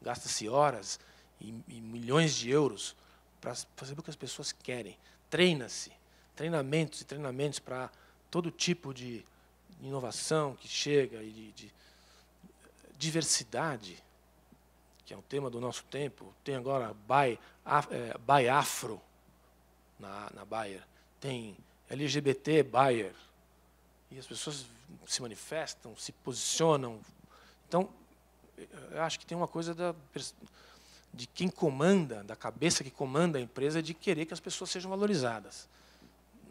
Gasta-se horas e, milhões de euros para fazer o que as pessoas querem. Treina-se, treinamentos e treinamentos para todo tipo de inovação que chega e de, de diversidade, que é o tema do nosso tempo. Tem agora Bai, é, Afro na, na Bayer, tem LGBT Bayer. E as pessoas se manifestam, se posicionam. Então, eu acho que tem uma coisa da, de quem comanda, da cabeça que comanda a empresa, de querer que as pessoas sejam valorizadas.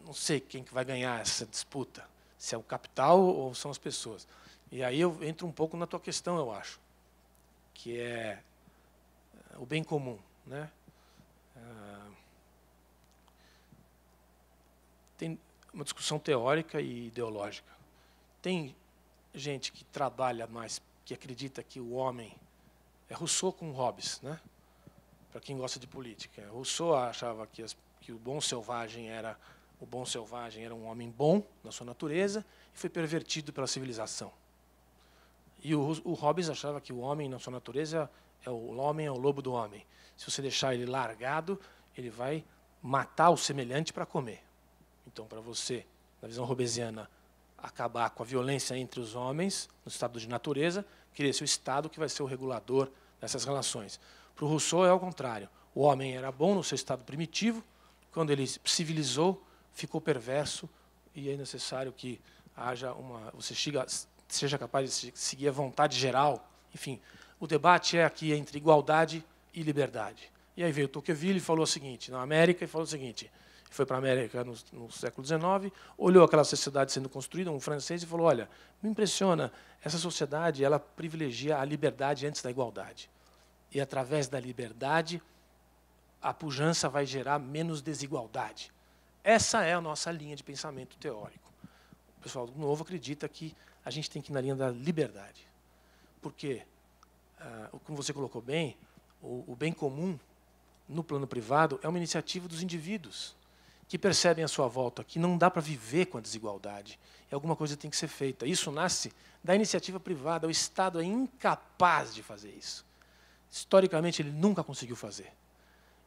Não sei quem que vai ganhar essa disputa, se é o capital ou são as pessoas. E aí eu entro um pouco na tua questão, eu acho, que é, é o bem comum. Né? Ah, tem uma discussão teórica e ideológica. Tem gente que trabalha mais, que acredita que o homem é Rousseau com Hobbes, né? para quem gosta de política. Rousseau achava que, as, que o bom selvagem era o bom selvagem era um homem bom na sua natureza e foi pervertido pela civilização. E o, o Hobbes achava que o homem, na sua natureza, é o homem é o lobo do homem. Se você deixar ele largado, ele vai matar o semelhante para comer. Então, para você, na visão hobbesiana, acabar com a violência entre os homens, no estado de natureza, queria ser o Estado que vai ser o regulador dessas relações. Para o Rousseau é ao contrário. O homem era bom no seu estado primitivo, quando ele civilizou, ficou perverso, e é necessário que haja uma. Você chega, seja capaz de seguir a vontade geral. Enfim, o debate é aqui entre igualdade e liberdade. E aí veio Tocqueville e falou o seguinte, na América, e falou o seguinte, foi para a América no, no, século XIX, olhou aquela sociedade sendo construída, um francês, e falou, olha, me impressiona, essa sociedade ela privilegia a liberdade antes da igualdade. E, através da liberdade, a pujança vai gerar menos desigualdade. Essa é a nossa linha de pensamento teórico. O pessoal do Novo acredita que a gente tem que ir na linha da liberdade. Porque, ah, como você colocou bem, o, o bem comum no plano privado é uma iniciativa dos indivíduos que percebem à sua volta que não dá para viver com a desigualdade e alguma coisa tem que ser feita. Isso nasce da iniciativa privada. O Estado é incapaz de fazer isso. Historicamente, ele nunca conseguiu fazer.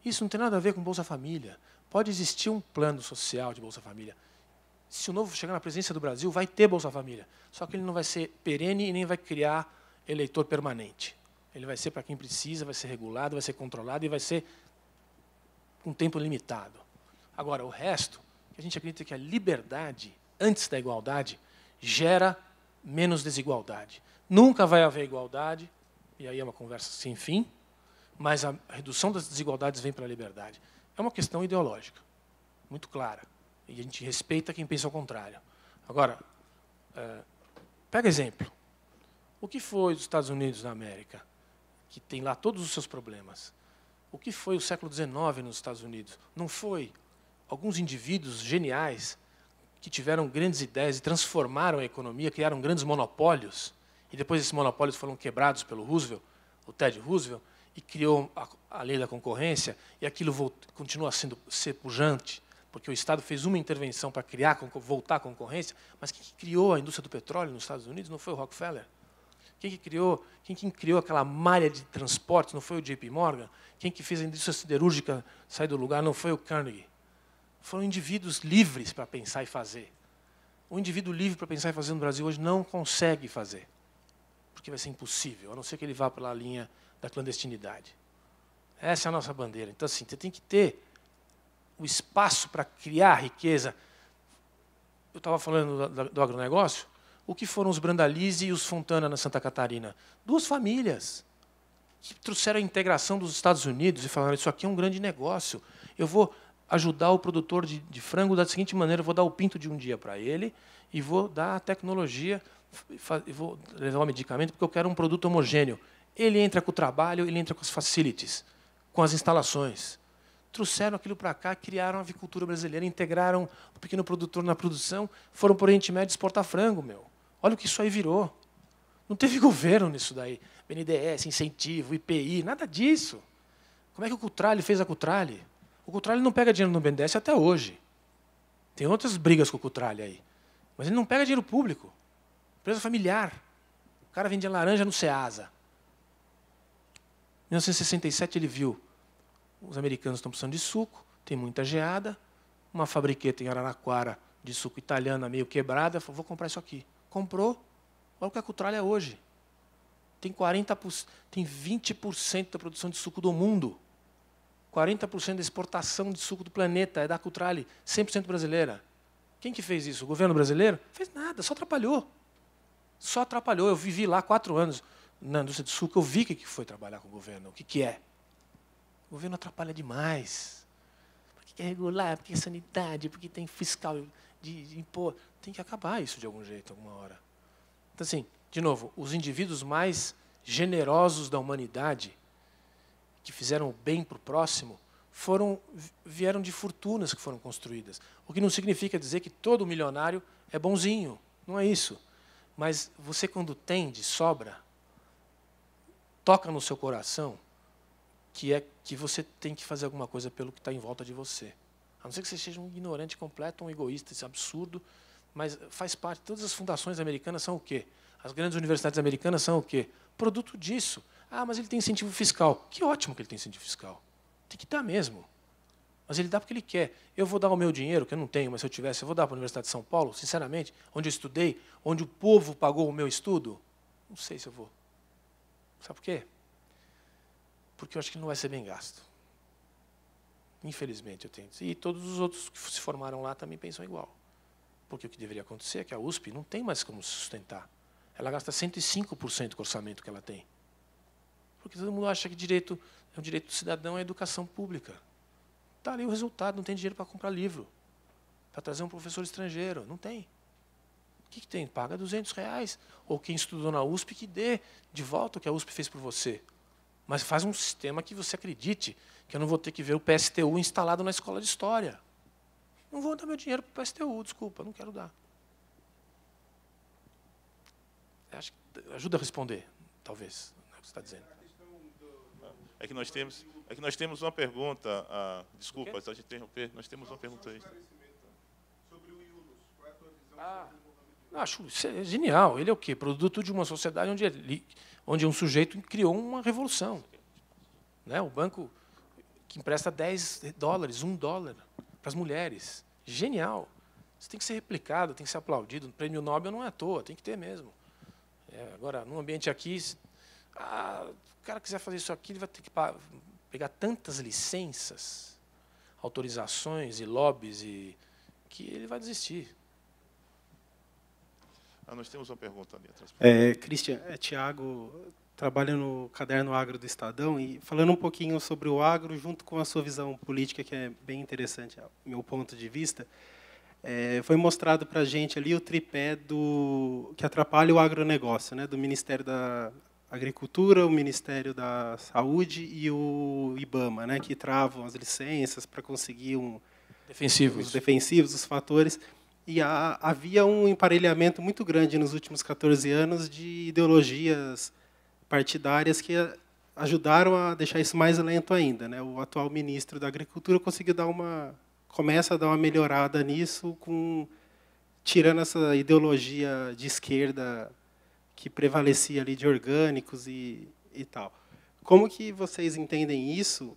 Isso não tem nada a ver com Bolsa Família. Pode existir um plano social de Bolsa Família se o novo chegar na presidência do Brasil, vai ter Bolsa Família. Só que ele não vai ser perene e nem vai criar eleitor permanente. Ele vai ser para quem precisa, vai ser regulado, vai ser controlado e vai ser com tempo limitado. Agora, o resto, a gente acredita que a liberdade, antes da igualdade, gera menos desigualdade. Nunca vai haver igualdade, e aí é uma conversa sem fim, mas a redução das desigualdades vem para a liberdade. É uma questão ideológica, muito clara. E a gente respeita quem pensa o contrário. Agora, é, pega exemplo. O que foi os Estados Unidos da América, que tem lá todos os seus problemas? O que foi o século XIX nos Estados Unidos? Não foi alguns indivíduos geniais que tiveram grandes ideias e transformaram a economia, criaram grandes monopólios, e depois esses monopólios foram quebrados pelo Roosevelt, o Ted Roosevelt, e criou a, a lei da concorrência, e aquilo voltou, continua sendo ser pujante porque o Estado fez uma intervenção para criar, voltar a concorrência, mas quem que criou a indústria do petróleo nos Estados Unidos não foi o Rockefeller. Quem que criou, quem que criou aquela malha de transporte não foi o JP Morgan. Quem que fez a indústria siderúrgica sair do lugar não foi o Carnegie. Foram indivíduos livres para pensar e fazer. O indivíduo livre para pensar e fazer no Brasil hoje não consegue fazer, porque vai ser impossível, a não ser que ele vá pela linha da clandestinidade. Essa é a nossa bandeira. Então, assim, você tem que ter o espaço para criar riqueza. Eu estava falando do, agronegócio. O que foram os Brandalize e os Fontana na Santa Catarina? Duas famílias que trouxeram a integração dos Estados Unidos e falaram: isso aqui é um grande negócio. Eu vou ajudar o produtor de, de frango da seguinte maneira: eu vou dar o pinto de um dia para ele e vou dar a tecnologia, e vou levar o medicamento, porque eu quero um produto homogêneo. Ele entra com o trabalho, ele entra com as facilities, com as instalações trouxeram aquilo para cá, criaram a avicultura brasileira, integraram o pequeno produtor na produção, foram para o Oriente Médio exportar frango, meu. Olha o que isso aí virou. Não teve governo nisso daí. BNDES, incentivo, IPI, nada disso. Como é que o Cutrale fez a Cutrale? O Cutrale não pega dinheiro no BNDES até hoje. Tem outras brigas com o Cutrale aí. Mas ele não pega dinheiro público. Empresa familiar. O cara vendia laranja no Ceasa. Em 1967 ele viu os americanos estão precisando de suco, tem muita geada, uma fabriqueta em Araraquara de suco italiana meio quebrada, falou, vou comprar isso aqui. Comprou, olha o que a Cutralha é hoje. Tem, 40, tem 20% da produção de suco do mundo. 40% da exportação de suco do planeta é da Cutrale, 100% brasileira. Quem que fez isso? O governo brasileiro? Fez nada, só atrapalhou. Só atrapalhou. Eu vivi lá quatro anos na indústria de suco, eu vi o que foi trabalhar com o governo, o que, que é. O governo atrapalha demais. Porque quer regular, porque é sanidade, porque tem fiscal de, de impor. Tem que acabar isso de algum jeito, alguma hora. Então, assim, de novo, os indivíduos mais generosos da humanidade, que fizeram o bem para o próximo, foram, vieram de fortunas que foram construídas. O que não significa dizer que todo milionário é bonzinho. Não é isso. Mas você, quando tem de sobra, toca no seu coração que é que você tem que fazer alguma coisa pelo que está em volta de você. A não ser que você seja um ignorante completo, um egoísta, isso é absurdo, mas faz parte. Todas as fundações americanas são o quê? As grandes universidades americanas são o quê? Produto disso. Ah, mas ele tem incentivo fiscal. Que ótimo que ele tem incentivo fiscal. Tem que dar mesmo. Mas ele dá porque ele quer. Eu vou dar o meu dinheiro, que eu não tenho, mas se eu tivesse, eu vou dar para a Universidade de São Paulo, sinceramente, onde eu estudei, onde o povo pagou o meu estudo. Não sei se eu vou. Sabe por quê? porque eu acho que não vai ser bem gasto. Infelizmente, eu tenho. E todos os outros que se formaram lá também pensam igual. Porque o que deveria acontecer é que a USP não tem mais como se sustentar. Ela gasta 105% do orçamento que ela tem. Porque todo mundo acha que direito é um direito do cidadão é a educação pública. Está ali o resultado, não tem dinheiro para comprar livro, para trazer um professor estrangeiro, não tem. O que, que tem? Paga 200 reais. Ou quem estudou na USP que dê de volta o que a USP fez por você. Mas faz um sistema que você acredite que eu não vou ter que ver o PSTU instalado na escola de história. Não vou dar meu dinheiro para o PSTU, desculpa, não quero dar. Acho que ajuda a responder, talvez, né, o que você está dizendo. É que nós temos, é que nós temos uma pergunta, ah, desculpa, só te interromper, nós temos uma pergunta aí. Ah, acho é genial. Ele é o quê? Produto de uma sociedade onde ele é onde um sujeito criou uma revolução. Né? O banco que empresta 10 dólares, 1 dólar para as mulheres. Genial. Isso tem que ser replicado, tem que ser aplaudido. O prêmio Nobel não é à toa, tem que ter mesmo. É, agora, num ambiente aqui, se ah, o cara quiser fazer isso aqui, ele vai ter que pegar tantas licenças, autorizações e lobbies, e, que ele vai desistir. Ah, nós temos uma pergunta ali atrás. É, Cristian, é Tiago, trabalha no Caderno Agro do Estadão, e falando um pouquinho sobre o agro, junto com a sua visão política, que é bem interessante, é meu ponto de vista, é, foi mostrado para a gente ali o tripé do, que atrapalha o agronegócio, né, do Ministério da Agricultura, o Ministério da Saúde e o IBAMA, né, que travam as licenças para conseguir um, defensivos. os defensivos, os fatores. E há, havia um emparelhamento muito grande nos últimos 14 anos de ideologias partidárias que ajudaram a deixar isso mais lento ainda. Né? O atual ministro da Agricultura conseguiu dar uma começa a dar uma melhorada nisso com tirando essa ideologia de esquerda que prevalecia ali de orgânicos e, e tal. Como que vocês entendem isso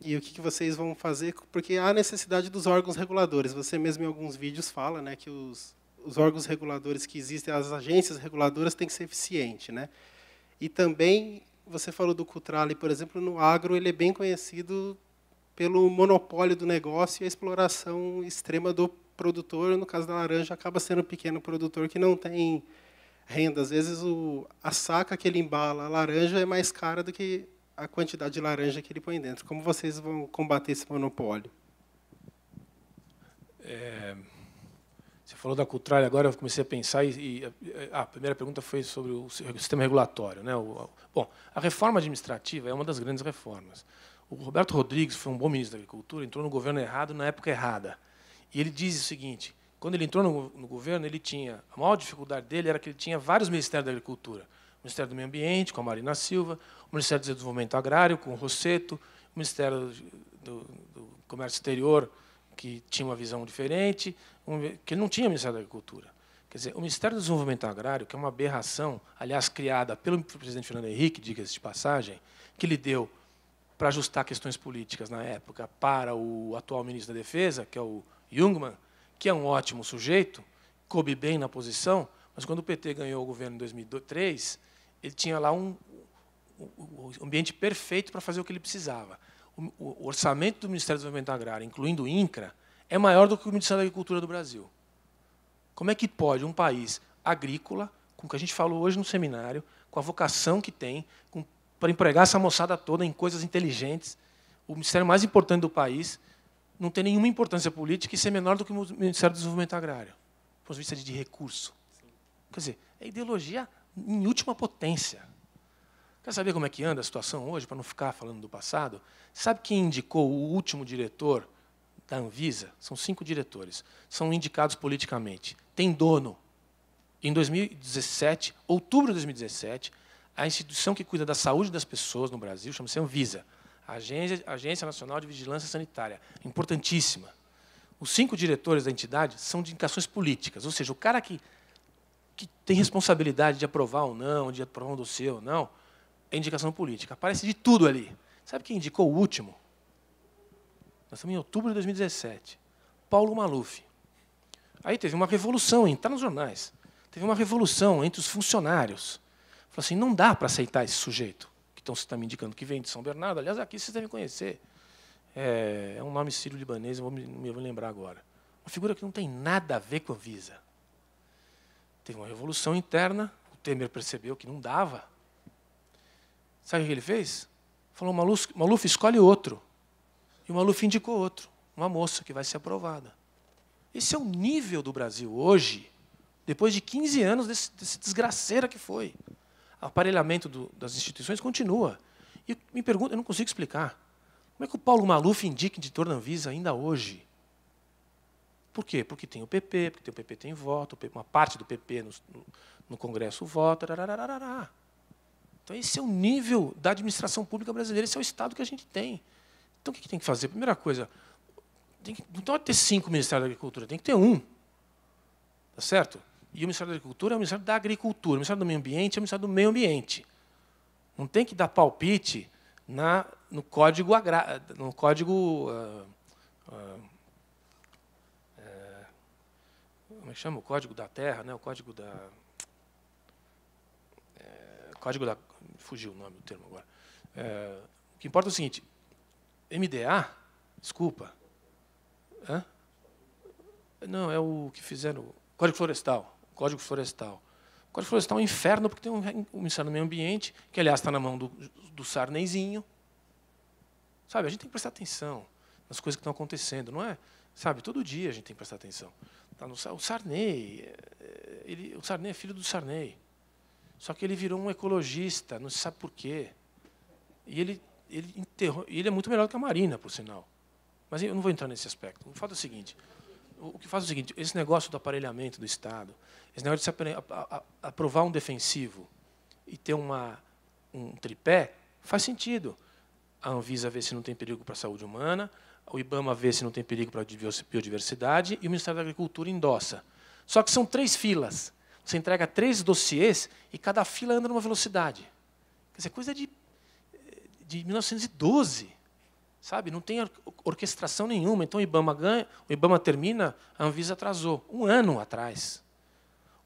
e o que, que, vocês vão fazer, porque há necessidade dos órgãos reguladores. Você mesmo em alguns vídeos fala né, que os, os órgãos reguladores que existem, as agências reguladoras, têm que ser eficientes. Né? E também, você falou do Cutrali, por exemplo, no agro ele é bem conhecido pelo monopólio do negócio e a exploração extrema do produtor, no caso da laranja, acaba sendo um pequeno produtor que não tem renda. Às vezes o, a saca que ele embala a laranja é mais cara do que a quantidade de laranja que ele põe dentro. Como vocês vão combater esse monopólio? É, você falou da Cultralha, agora eu comecei a pensar e, e ah, a primeira pergunta foi sobre o sistema regulatório, né? O, bom, a reforma administrativa é uma das grandes reformas. O Roberto Rodrigues foi um bom ministro da Agricultura, entrou no governo errado na época errada. E ele diz o seguinte: quando ele entrou no, no governo, ele tinha a maior dificuldade dele era que ele tinha vários ministérios da Agricultura. Ministério do Meio Ambiente, com a Marina Silva, o Ministério do Desenvolvimento Agrário, com o Rosseto, o Ministério do, do Comércio Exterior, que tinha uma visão diferente, um, que não tinha Ministério da Agricultura. Quer dizer, o Ministério do Desenvolvimento Agrário, que é uma aberração, aliás, criada pelo presidente Fernando Henrique, diga-se de passagem, que lhe deu para ajustar questões políticas na época para o atual ministro da Defesa, que é o Jungmann, que é um ótimo sujeito, coube bem na posição, mas quando o PT ganhou o governo em 2003, ele tinha lá um, um ambiente perfeito para fazer o que ele precisava. O, o orçamento do Ministério do Desenvolvimento Agrário, incluindo o INCRA, é maior do que o Ministério da Agricultura do Brasil. Como é que pode um país agrícola, com o que a gente falou hoje no seminário, com a vocação que tem, com, para empregar essa moçada toda em coisas inteligentes, o ministério mais importante do país, não ter nenhuma importância política e ser menor do que o Ministério do Desenvolvimento Agrário, por ponto de vista de recurso. Quer dizer, é ideologia em última potência. Quer saber como é que anda a situação hoje, para não ficar falando do passado? Sabe quem indicou o último diretor da Anvisa? São cinco diretores. São indicados politicamente. Tem dono. Em 2017, outubro de 2017, a instituição que cuida da saúde das pessoas no Brasil chama-se Anvisa, Agência, Agência Nacional de Vigilância Sanitária, importantíssima. Os cinco diretores da entidade são de indicações políticas, ou seja, o cara que que tem responsabilidade de aprovar ou não, de aprovar um dossiê ou não, é indicação política. Aparece de tudo ali. Sabe quem indicou o último? Nós estamos em outubro de 2017. Paulo Maluf. Aí teve uma revolução, está nos jornais. Teve uma revolução entre os funcionários. Falou assim: não dá para aceitar esse sujeito que estão tá me indicando, que vem de São Bernardo. Aliás, aqui vocês devem conhecer. É, é um nome sírio-libanês, não me, me vou lembrar agora. Uma figura que não tem nada a ver com a Visa Teve uma revolução interna, o Temer percebeu que não dava. Sabe o que ele fez? Falou, Maluf, Maluf escolhe outro. E o Maluf indicou outro, uma moça que vai ser aprovada. Esse é o nível do Brasil hoje, depois de 15 anos desse, desse desgraceira que foi. O aparelhamento do, das instituições continua. E me pergunta, eu não consigo explicar. Como é que o Paulo Maluf indica de Tornanvisa ainda hoje? Por quê? Porque tem o PP, porque tem o PP tem voto, uma parte do PP no, no Congresso vota. Rarararará. Então, esse é o nível da administração pública brasileira, esse é o Estado que a gente tem. Então, o que, tem que fazer? Primeira coisa, tem que, não pode ter cinco Ministérios da Agricultura, tem que ter um. Tá certo? E o Ministério da Agricultura é o Ministério da Agricultura, o Ministério do Meio Ambiente é o Ministério do Meio Ambiente. Não tem que dar palpite na, no código, agra, no código uh, uh, como é que chama? O Código da Terra, né? o Código da... É, código da... Fugiu o nome do termo agora. É, o que importa é o seguinte, MDA, desculpa, Hã? não, é o que fizeram... Código Florestal, Código Florestal. O Código Florestal é um inferno, porque tem um, um inferno no meio ambiente, que, aliás, está na mão do, do Sarnezinho. Sabe, a gente tem que prestar atenção nas coisas que estão acontecendo, não é? Sabe, todo dia a gente tem que prestar atenção. Tá no, o Sarney, eh, ele, o Sarney é filho do Sarney. Só que ele virou um ecologista, não se sabe por quê. E ele, ele, enterrou, ele é muito melhor do que a Marina, por sinal. Mas eu não vou entrar nesse aspecto. O fato é o seguinte: o que faz é o seguinte, esse negócio do aparelhamento do Estado, esse negócio de se aprovar um defensivo e ter uma, um tripé, faz sentido. A Anvisa vê se não tem perigo para a saúde humana, o IBAMA vê se não tem perigo para a biodiversidade e o Ministério da Agricultura endossa. Só que são três filas. Você entrega três dossiês e cada fila anda numa velocidade. Quer dizer, coisa de, de 1912. Sabe? Não tem or orquestração nenhuma. Então o IBAMA ganha, o IBAMA termina, a Anvisa atrasou. Um ano atrás.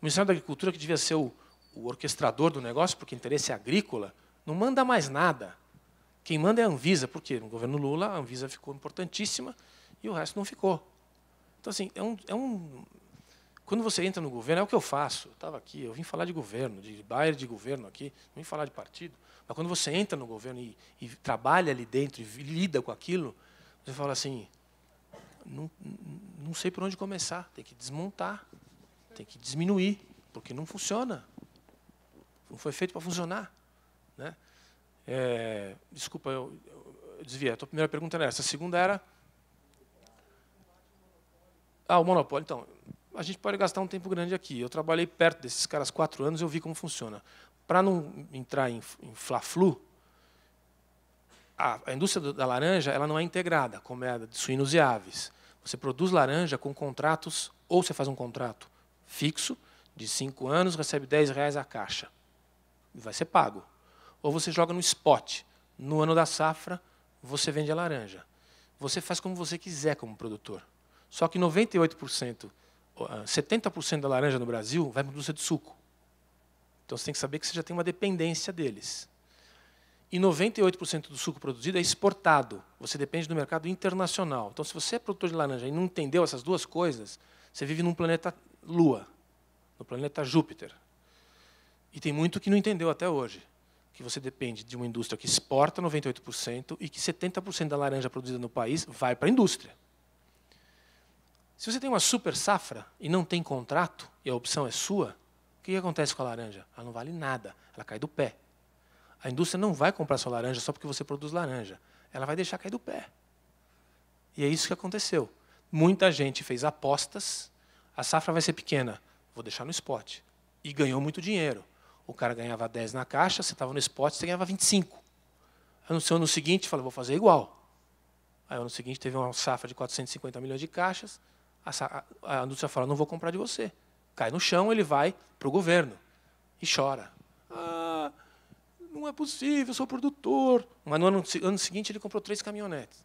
O Ministério da Agricultura, que devia ser o, o orquestrador do negócio, porque interesse é agrícola, não manda mais nada. Quem manda é a Anvisa, porque no governo Lula a Anvisa ficou importantíssima e o resto não ficou. Então, assim, é um, é um quando você entra no governo, é o que eu faço. Eu estava aqui, eu vim falar de governo, de baile de governo aqui, não vim falar de partido. Mas quando você entra no governo e, e trabalha ali dentro e lida com aquilo, você fala assim: não, não sei por onde começar, tem que desmontar, tem que diminuir, porque não funciona. Não foi feito para funcionar. Né? É, desculpa, eu, eu desviei. A tua primeira pergunta era essa. A segunda era. Ah, o monopólio. Então, a gente pode gastar um tempo grande aqui. Eu trabalhei perto desses caras quatro anos, eu vi como funciona. Para não entrar em, em fla-flu, a, a, indústria da laranja ela não é integrada, como é a de suínos e aves. Você produz laranja com contratos, ou você faz um contrato fixo, de cinco anos, recebe 10 reais a caixa. E vai ser pago ou você joga no spot. No ano da safra, você vende a laranja. Você faz como você quiser como produtor. Só que 98%, 70% ah, da laranja no Brasil vai para a indústria de suco. Então você tem que saber que você já tem uma dependência deles. E 98% do suco produzido é exportado. Você depende do mercado internacional. Então, se você é produtor de laranja e não entendeu essas duas coisas, você vive num planeta Lua, no planeta Júpiter. E tem muito que não entendeu até hoje que você depende de uma indústria que exporta 98% e que 70% da laranja produzida no país vai para a indústria. Se você tem uma super safra e não tem contrato, e a opção é sua, o que acontece com a laranja? Ela não vale nada, ela cai do pé. A indústria não vai comprar sua laranja só porque você produz laranja. Ela vai deixar cair do pé. E é isso que aconteceu. Muita gente fez apostas, a safra vai ser pequena, vou deixar no esporte. E ganhou muito dinheiro. O cara ganhava 10 na caixa, você estava no spot, você ganhava 25. Aí no ano seguinte, falou, vou fazer igual. Aí no seguinte teve uma safra de 450 milhões de caixas, a, a, a fala, não vou comprar de você. Cai no chão, ele vai para o governo e chora. Ah, não é possível, sou produtor. Mas no ano, ano seguinte ele comprou três caminhonetes.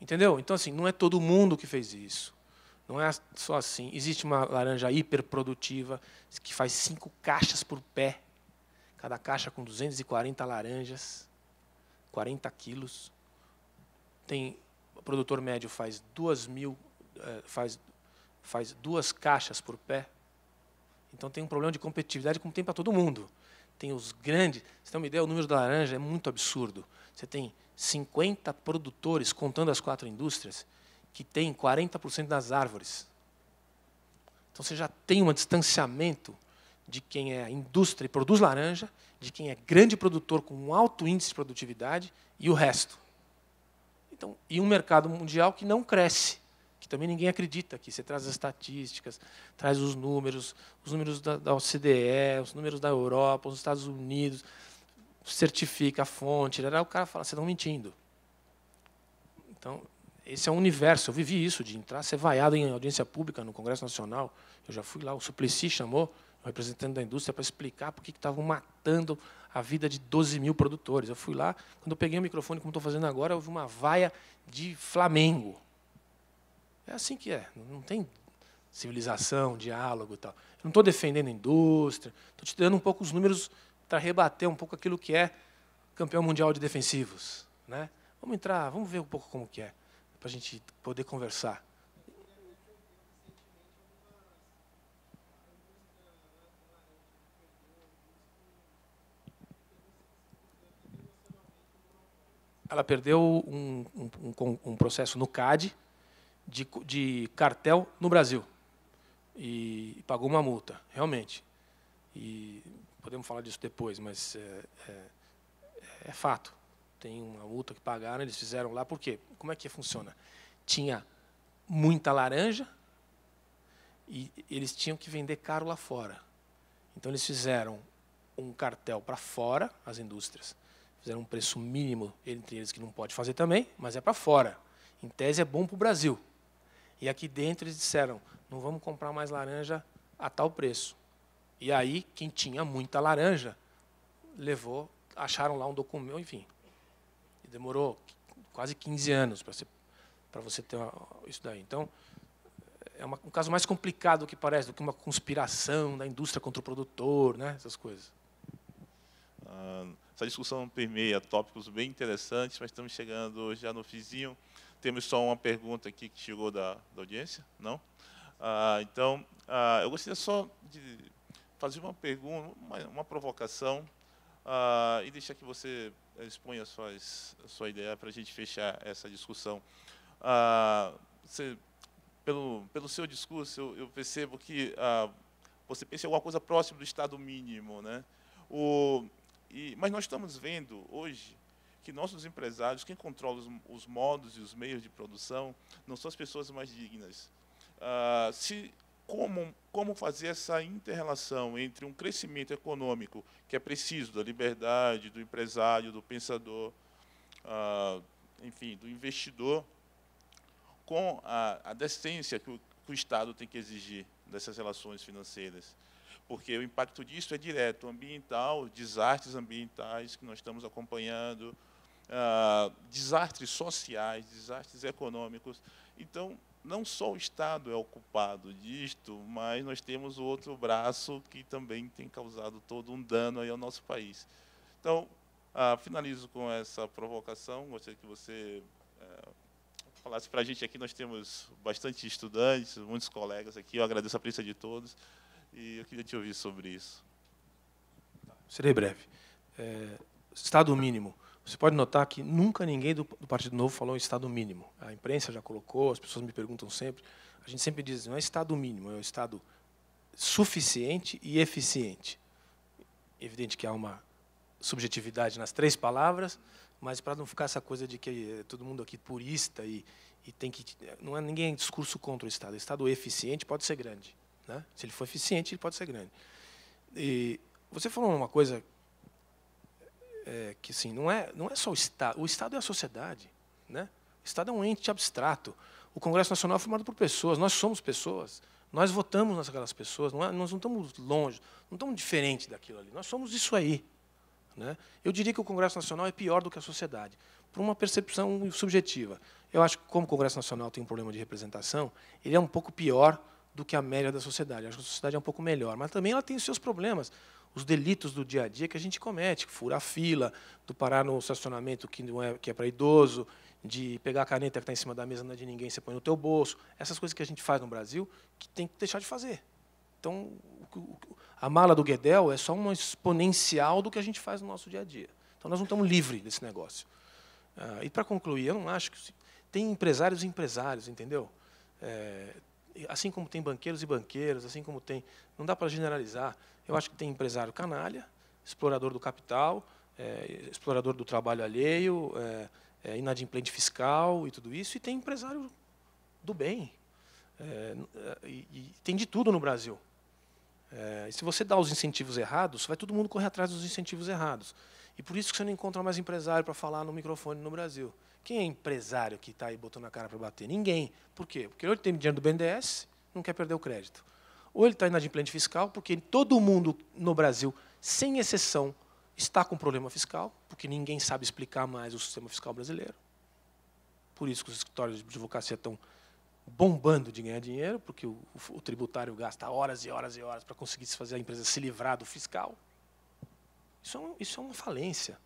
Entendeu? Então, assim, não é todo mundo que fez isso. Não é só assim. Existe uma laranja hiperprodutiva que faz cinco caixas por pé, cada caixa com 240 laranjas, 40 quilos. Tem o produtor médio faz duas mil, é, faz faz duas caixas por pé. Então tem um problema de competitividade como tem para todo mundo. Tem os grandes. Você tem uma ideia? O número da laranja é muito absurdo. Você tem 50 produtores contando as quatro indústrias que tem 40% das árvores. Então você já tem um distanciamento de quem é a indústria e produz laranja, de quem é grande produtor com um alto índice de produtividade e o resto. Então, e um mercado mundial que não cresce, que também ninguém acredita que você traz as estatísticas, traz os números, os números da, da OCDE, os números da Europa, os Estados Unidos, certifica a fonte, o cara fala, vocês estão tá mentindo. Então, esse é o universo. Eu vivi isso, de entrar, ser vaiado em audiência pública no Congresso Nacional. Eu já fui lá, o Suplicy chamou o representante da indústria para explicar por que estavam matando a vida de 12 mil produtores. Eu fui lá, quando eu peguei o microfone, como estou fazendo agora, houve uma vaia de Flamengo. É assim que é, não tem civilização, diálogo e tal. Eu não estou defendendo a indústria, estou te dando um pouco os números para rebater um pouco aquilo que é campeão mundial de defensivos. Né? Vamos entrar, vamos ver um pouco como que é para a gente poder conversar. Ela perdeu um, um, um processo no CAD de, de cartel no Brasil e pagou uma multa, realmente. E podemos falar disso depois, mas é, é, é fato tem uma multa que pagaram, eles fizeram lá. Por quê? Como é que funciona? Tinha muita laranja e eles tinham que vender caro lá fora. Então eles fizeram um cartel para fora, as indústrias. Fizeram um preço mínimo entre eles que não pode fazer também, mas é para fora. Em tese é bom para o Brasil. E aqui dentro eles disseram: não vamos comprar mais laranja a tal preço. E aí, quem tinha muita laranja levou, acharam lá um documento, enfim, demorou quase 15 anos para você, ter uma, isso daí. Então, é uma, um caso mais complicado do que parece, do que uma conspiração da indústria contra o produtor, né? essas coisas. Ah, essa discussão permeia tópicos bem interessantes, mas estamos chegando já no fizinho. Temos só uma pergunta aqui que chegou da, da audiência, não? Ah, então, ah, eu gostaria só de fazer uma pergunta, uma, uma provocação ah, e deixar que você exponha suas, a sua ideia para a gente fechar essa discussão. Ah, você, pelo, pelo seu discurso, eu, eu percebo que ah, você pensa em alguma coisa próxima do estado mínimo. Né? O, e, mas nós estamos vendo hoje que nossos empresários, quem controla os, os modos e os meios de produção, não são as pessoas mais dignas. Uh, se como, como fazer essa interrelação entre um crescimento econômico que é preciso da liberdade, do empresário, do pensador, ah, enfim, do investidor, com a, a decência que o, que o Estado tem que exigir dessas relações financeiras porque o impacto disso é direto, ambiental, desastres ambientais que nós estamos acompanhando, ah, desastres sociais, desastres econômicos. Então, não só o Estado é ocupado disto, mas nós temos o outro braço que também tem causado todo um dano aí ao nosso país. Então, ah, finalizo com essa provocação. Gostaria que você é, falasse para a gente aqui. Nós temos bastante estudantes, muitos colegas aqui. Eu agradeço a presença de todos e eu queria te ouvir sobre isso. Serei breve. É, estado mínimo. Você pode notar que nunca ninguém do, Partido Novo falou em Estado mínimo. A imprensa já colocou, as pessoas me perguntam sempre. A gente sempre diz, não é Estado mínimo, é o Estado suficiente e eficiente. Evidente que há uma subjetividade nas três palavras, mas para não ficar essa coisa de que eh, todo mundo aqui é purista e, e tem que não é ninguém é discurso contra o Estado. O Estado eficiente pode ser grande, né? Se ele for eficiente, ele pode ser grande. E você falou uma coisa é, que sim não, é, não é só o Estado. O Estado é a sociedade. Né? O Estado é um ente abstrato. O Congresso Nacional é formado por pessoas, nós somos pessoas. Nós votamos naquelas pessoas, não é, nós não estamos longe, não estamos diferente daquilo ali. Nós somos isso aí. Né? Eu diria que o Congresso Nacional é pior do que a sociedade, por uma percepção subjetiva. Eu acho que, como o Congresso Nacional tem um problema de representação, ele é um pouco pior do que a média da sociedade. Eu acho que a sociedade é um pouco melhor, mas também ela tem os seus problemas os delitos do dia a dia que a gente comete, furar fila, do parar no estacionamento que não é que é para idoso, de pegar a caneta que está em cima da mesa não é de ninguém, você põe no teu bolso, essas coisas que a gente faz no Brasil que tem que deixar de fazer. Então, a mala do Guedel é só uma exponencial do que a gente faz no nosso dia a dia. Então, nós não estamos livres desse negócio. Ah, e para concluir, eu não acho que tem empresários e empresários, entendeu? É assim como tem banqueiros e banqueiros, assim como tem. Não dá para generalizar. Eu acho que tem empresário canalha, explorador do capital, é, explorador do trabalho alheio, é, é, inadimplente fiscal e tudo isso, e tem empresário do bem. É, é, e, e, tem de tudo no Brasil. É, se você dá os incentivos errados, vai todo mundo correr atrás dos incentivos errados. E por isso que você não encontra mais empresário para falar no microfone no Brasil. Quem é empresário que está aí botando a cara para bater? Ninguém. Por quê? Porque ele tem dinheiro do BNDES, não quer perder o crédito. Ou ele está inadimplente fiscal, porque todo mundo no Brasil, sem exceção, está com problema fiscal, porque ninguém sabe explicar mais o sistema fiscal brasileiro. Por isso que os escritórios de advocacia estão bombando de ganhar dinheiro, porque o, o tributário gasta horas e horas e horas para conseguir fazer a empresa se livrar do fiscal. Isso é, um, isso é uma falência.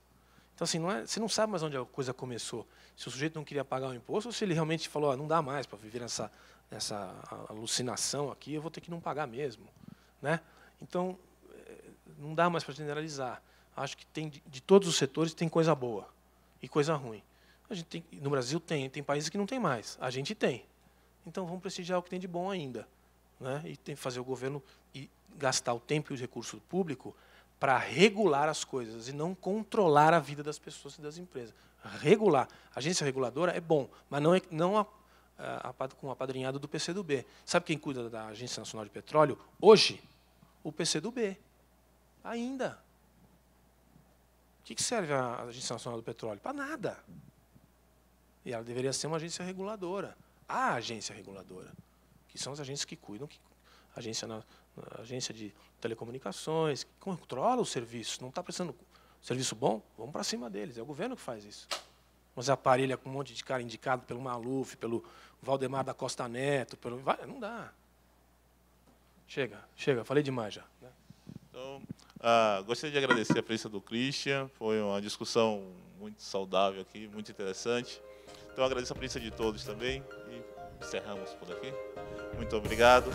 Então, assim, não é, você não sabe mais onde a coisa começou. Se o sujeito não queria pagar o imposto, ou se ele realmente falou, ah, não dá mais para viver nessa essa alucinação aqui, eu vou ter que não pagar mesmo. Né? Então, eh, não dá mais para generalizar. Acho que tem de todos os setores tem coisa boa e coisa ruim. A gente tem, no Brasil tem, tem países que não tem mais. A gente tem. Então vamos prestigiar o que tem de bom ainda, né? E tem que fazer o governo e gastar o tempo e os recursos públicos para regular as coisas e não controlar a vida das pessoas e das empresas. Regular. A agência reguladora é bom, mas não é, não eh, com o apadrinhado do PCdoB. Sabe quem cuida da Agência Nacional de Petróleo hoje? O PCdoB. Ainda. O que serve a Agência Nacional do Petróleo? Para nada. E ela deveria ser uma agência reguladora. A agência reguladora, que são as agências que cuidam, que, agência, na, agência de telecomunicações, que controla o serviço. Não está prestando serviço bom? Vamos para cima deles. É o governo que faz isso. Mas aparelha com um monte de cara indicado pelo Maluf, pelo Valdemar da Costa Neto, pelo. não dá. Chega, chega, falei demais já. Né? Então, ah, gostaria de agradecer a presença do Christian, foi uma discussão muito saudável aqui, muito interessante. Então, agradeço a presença de todos também e encerramos por aqui. Muito obrigado.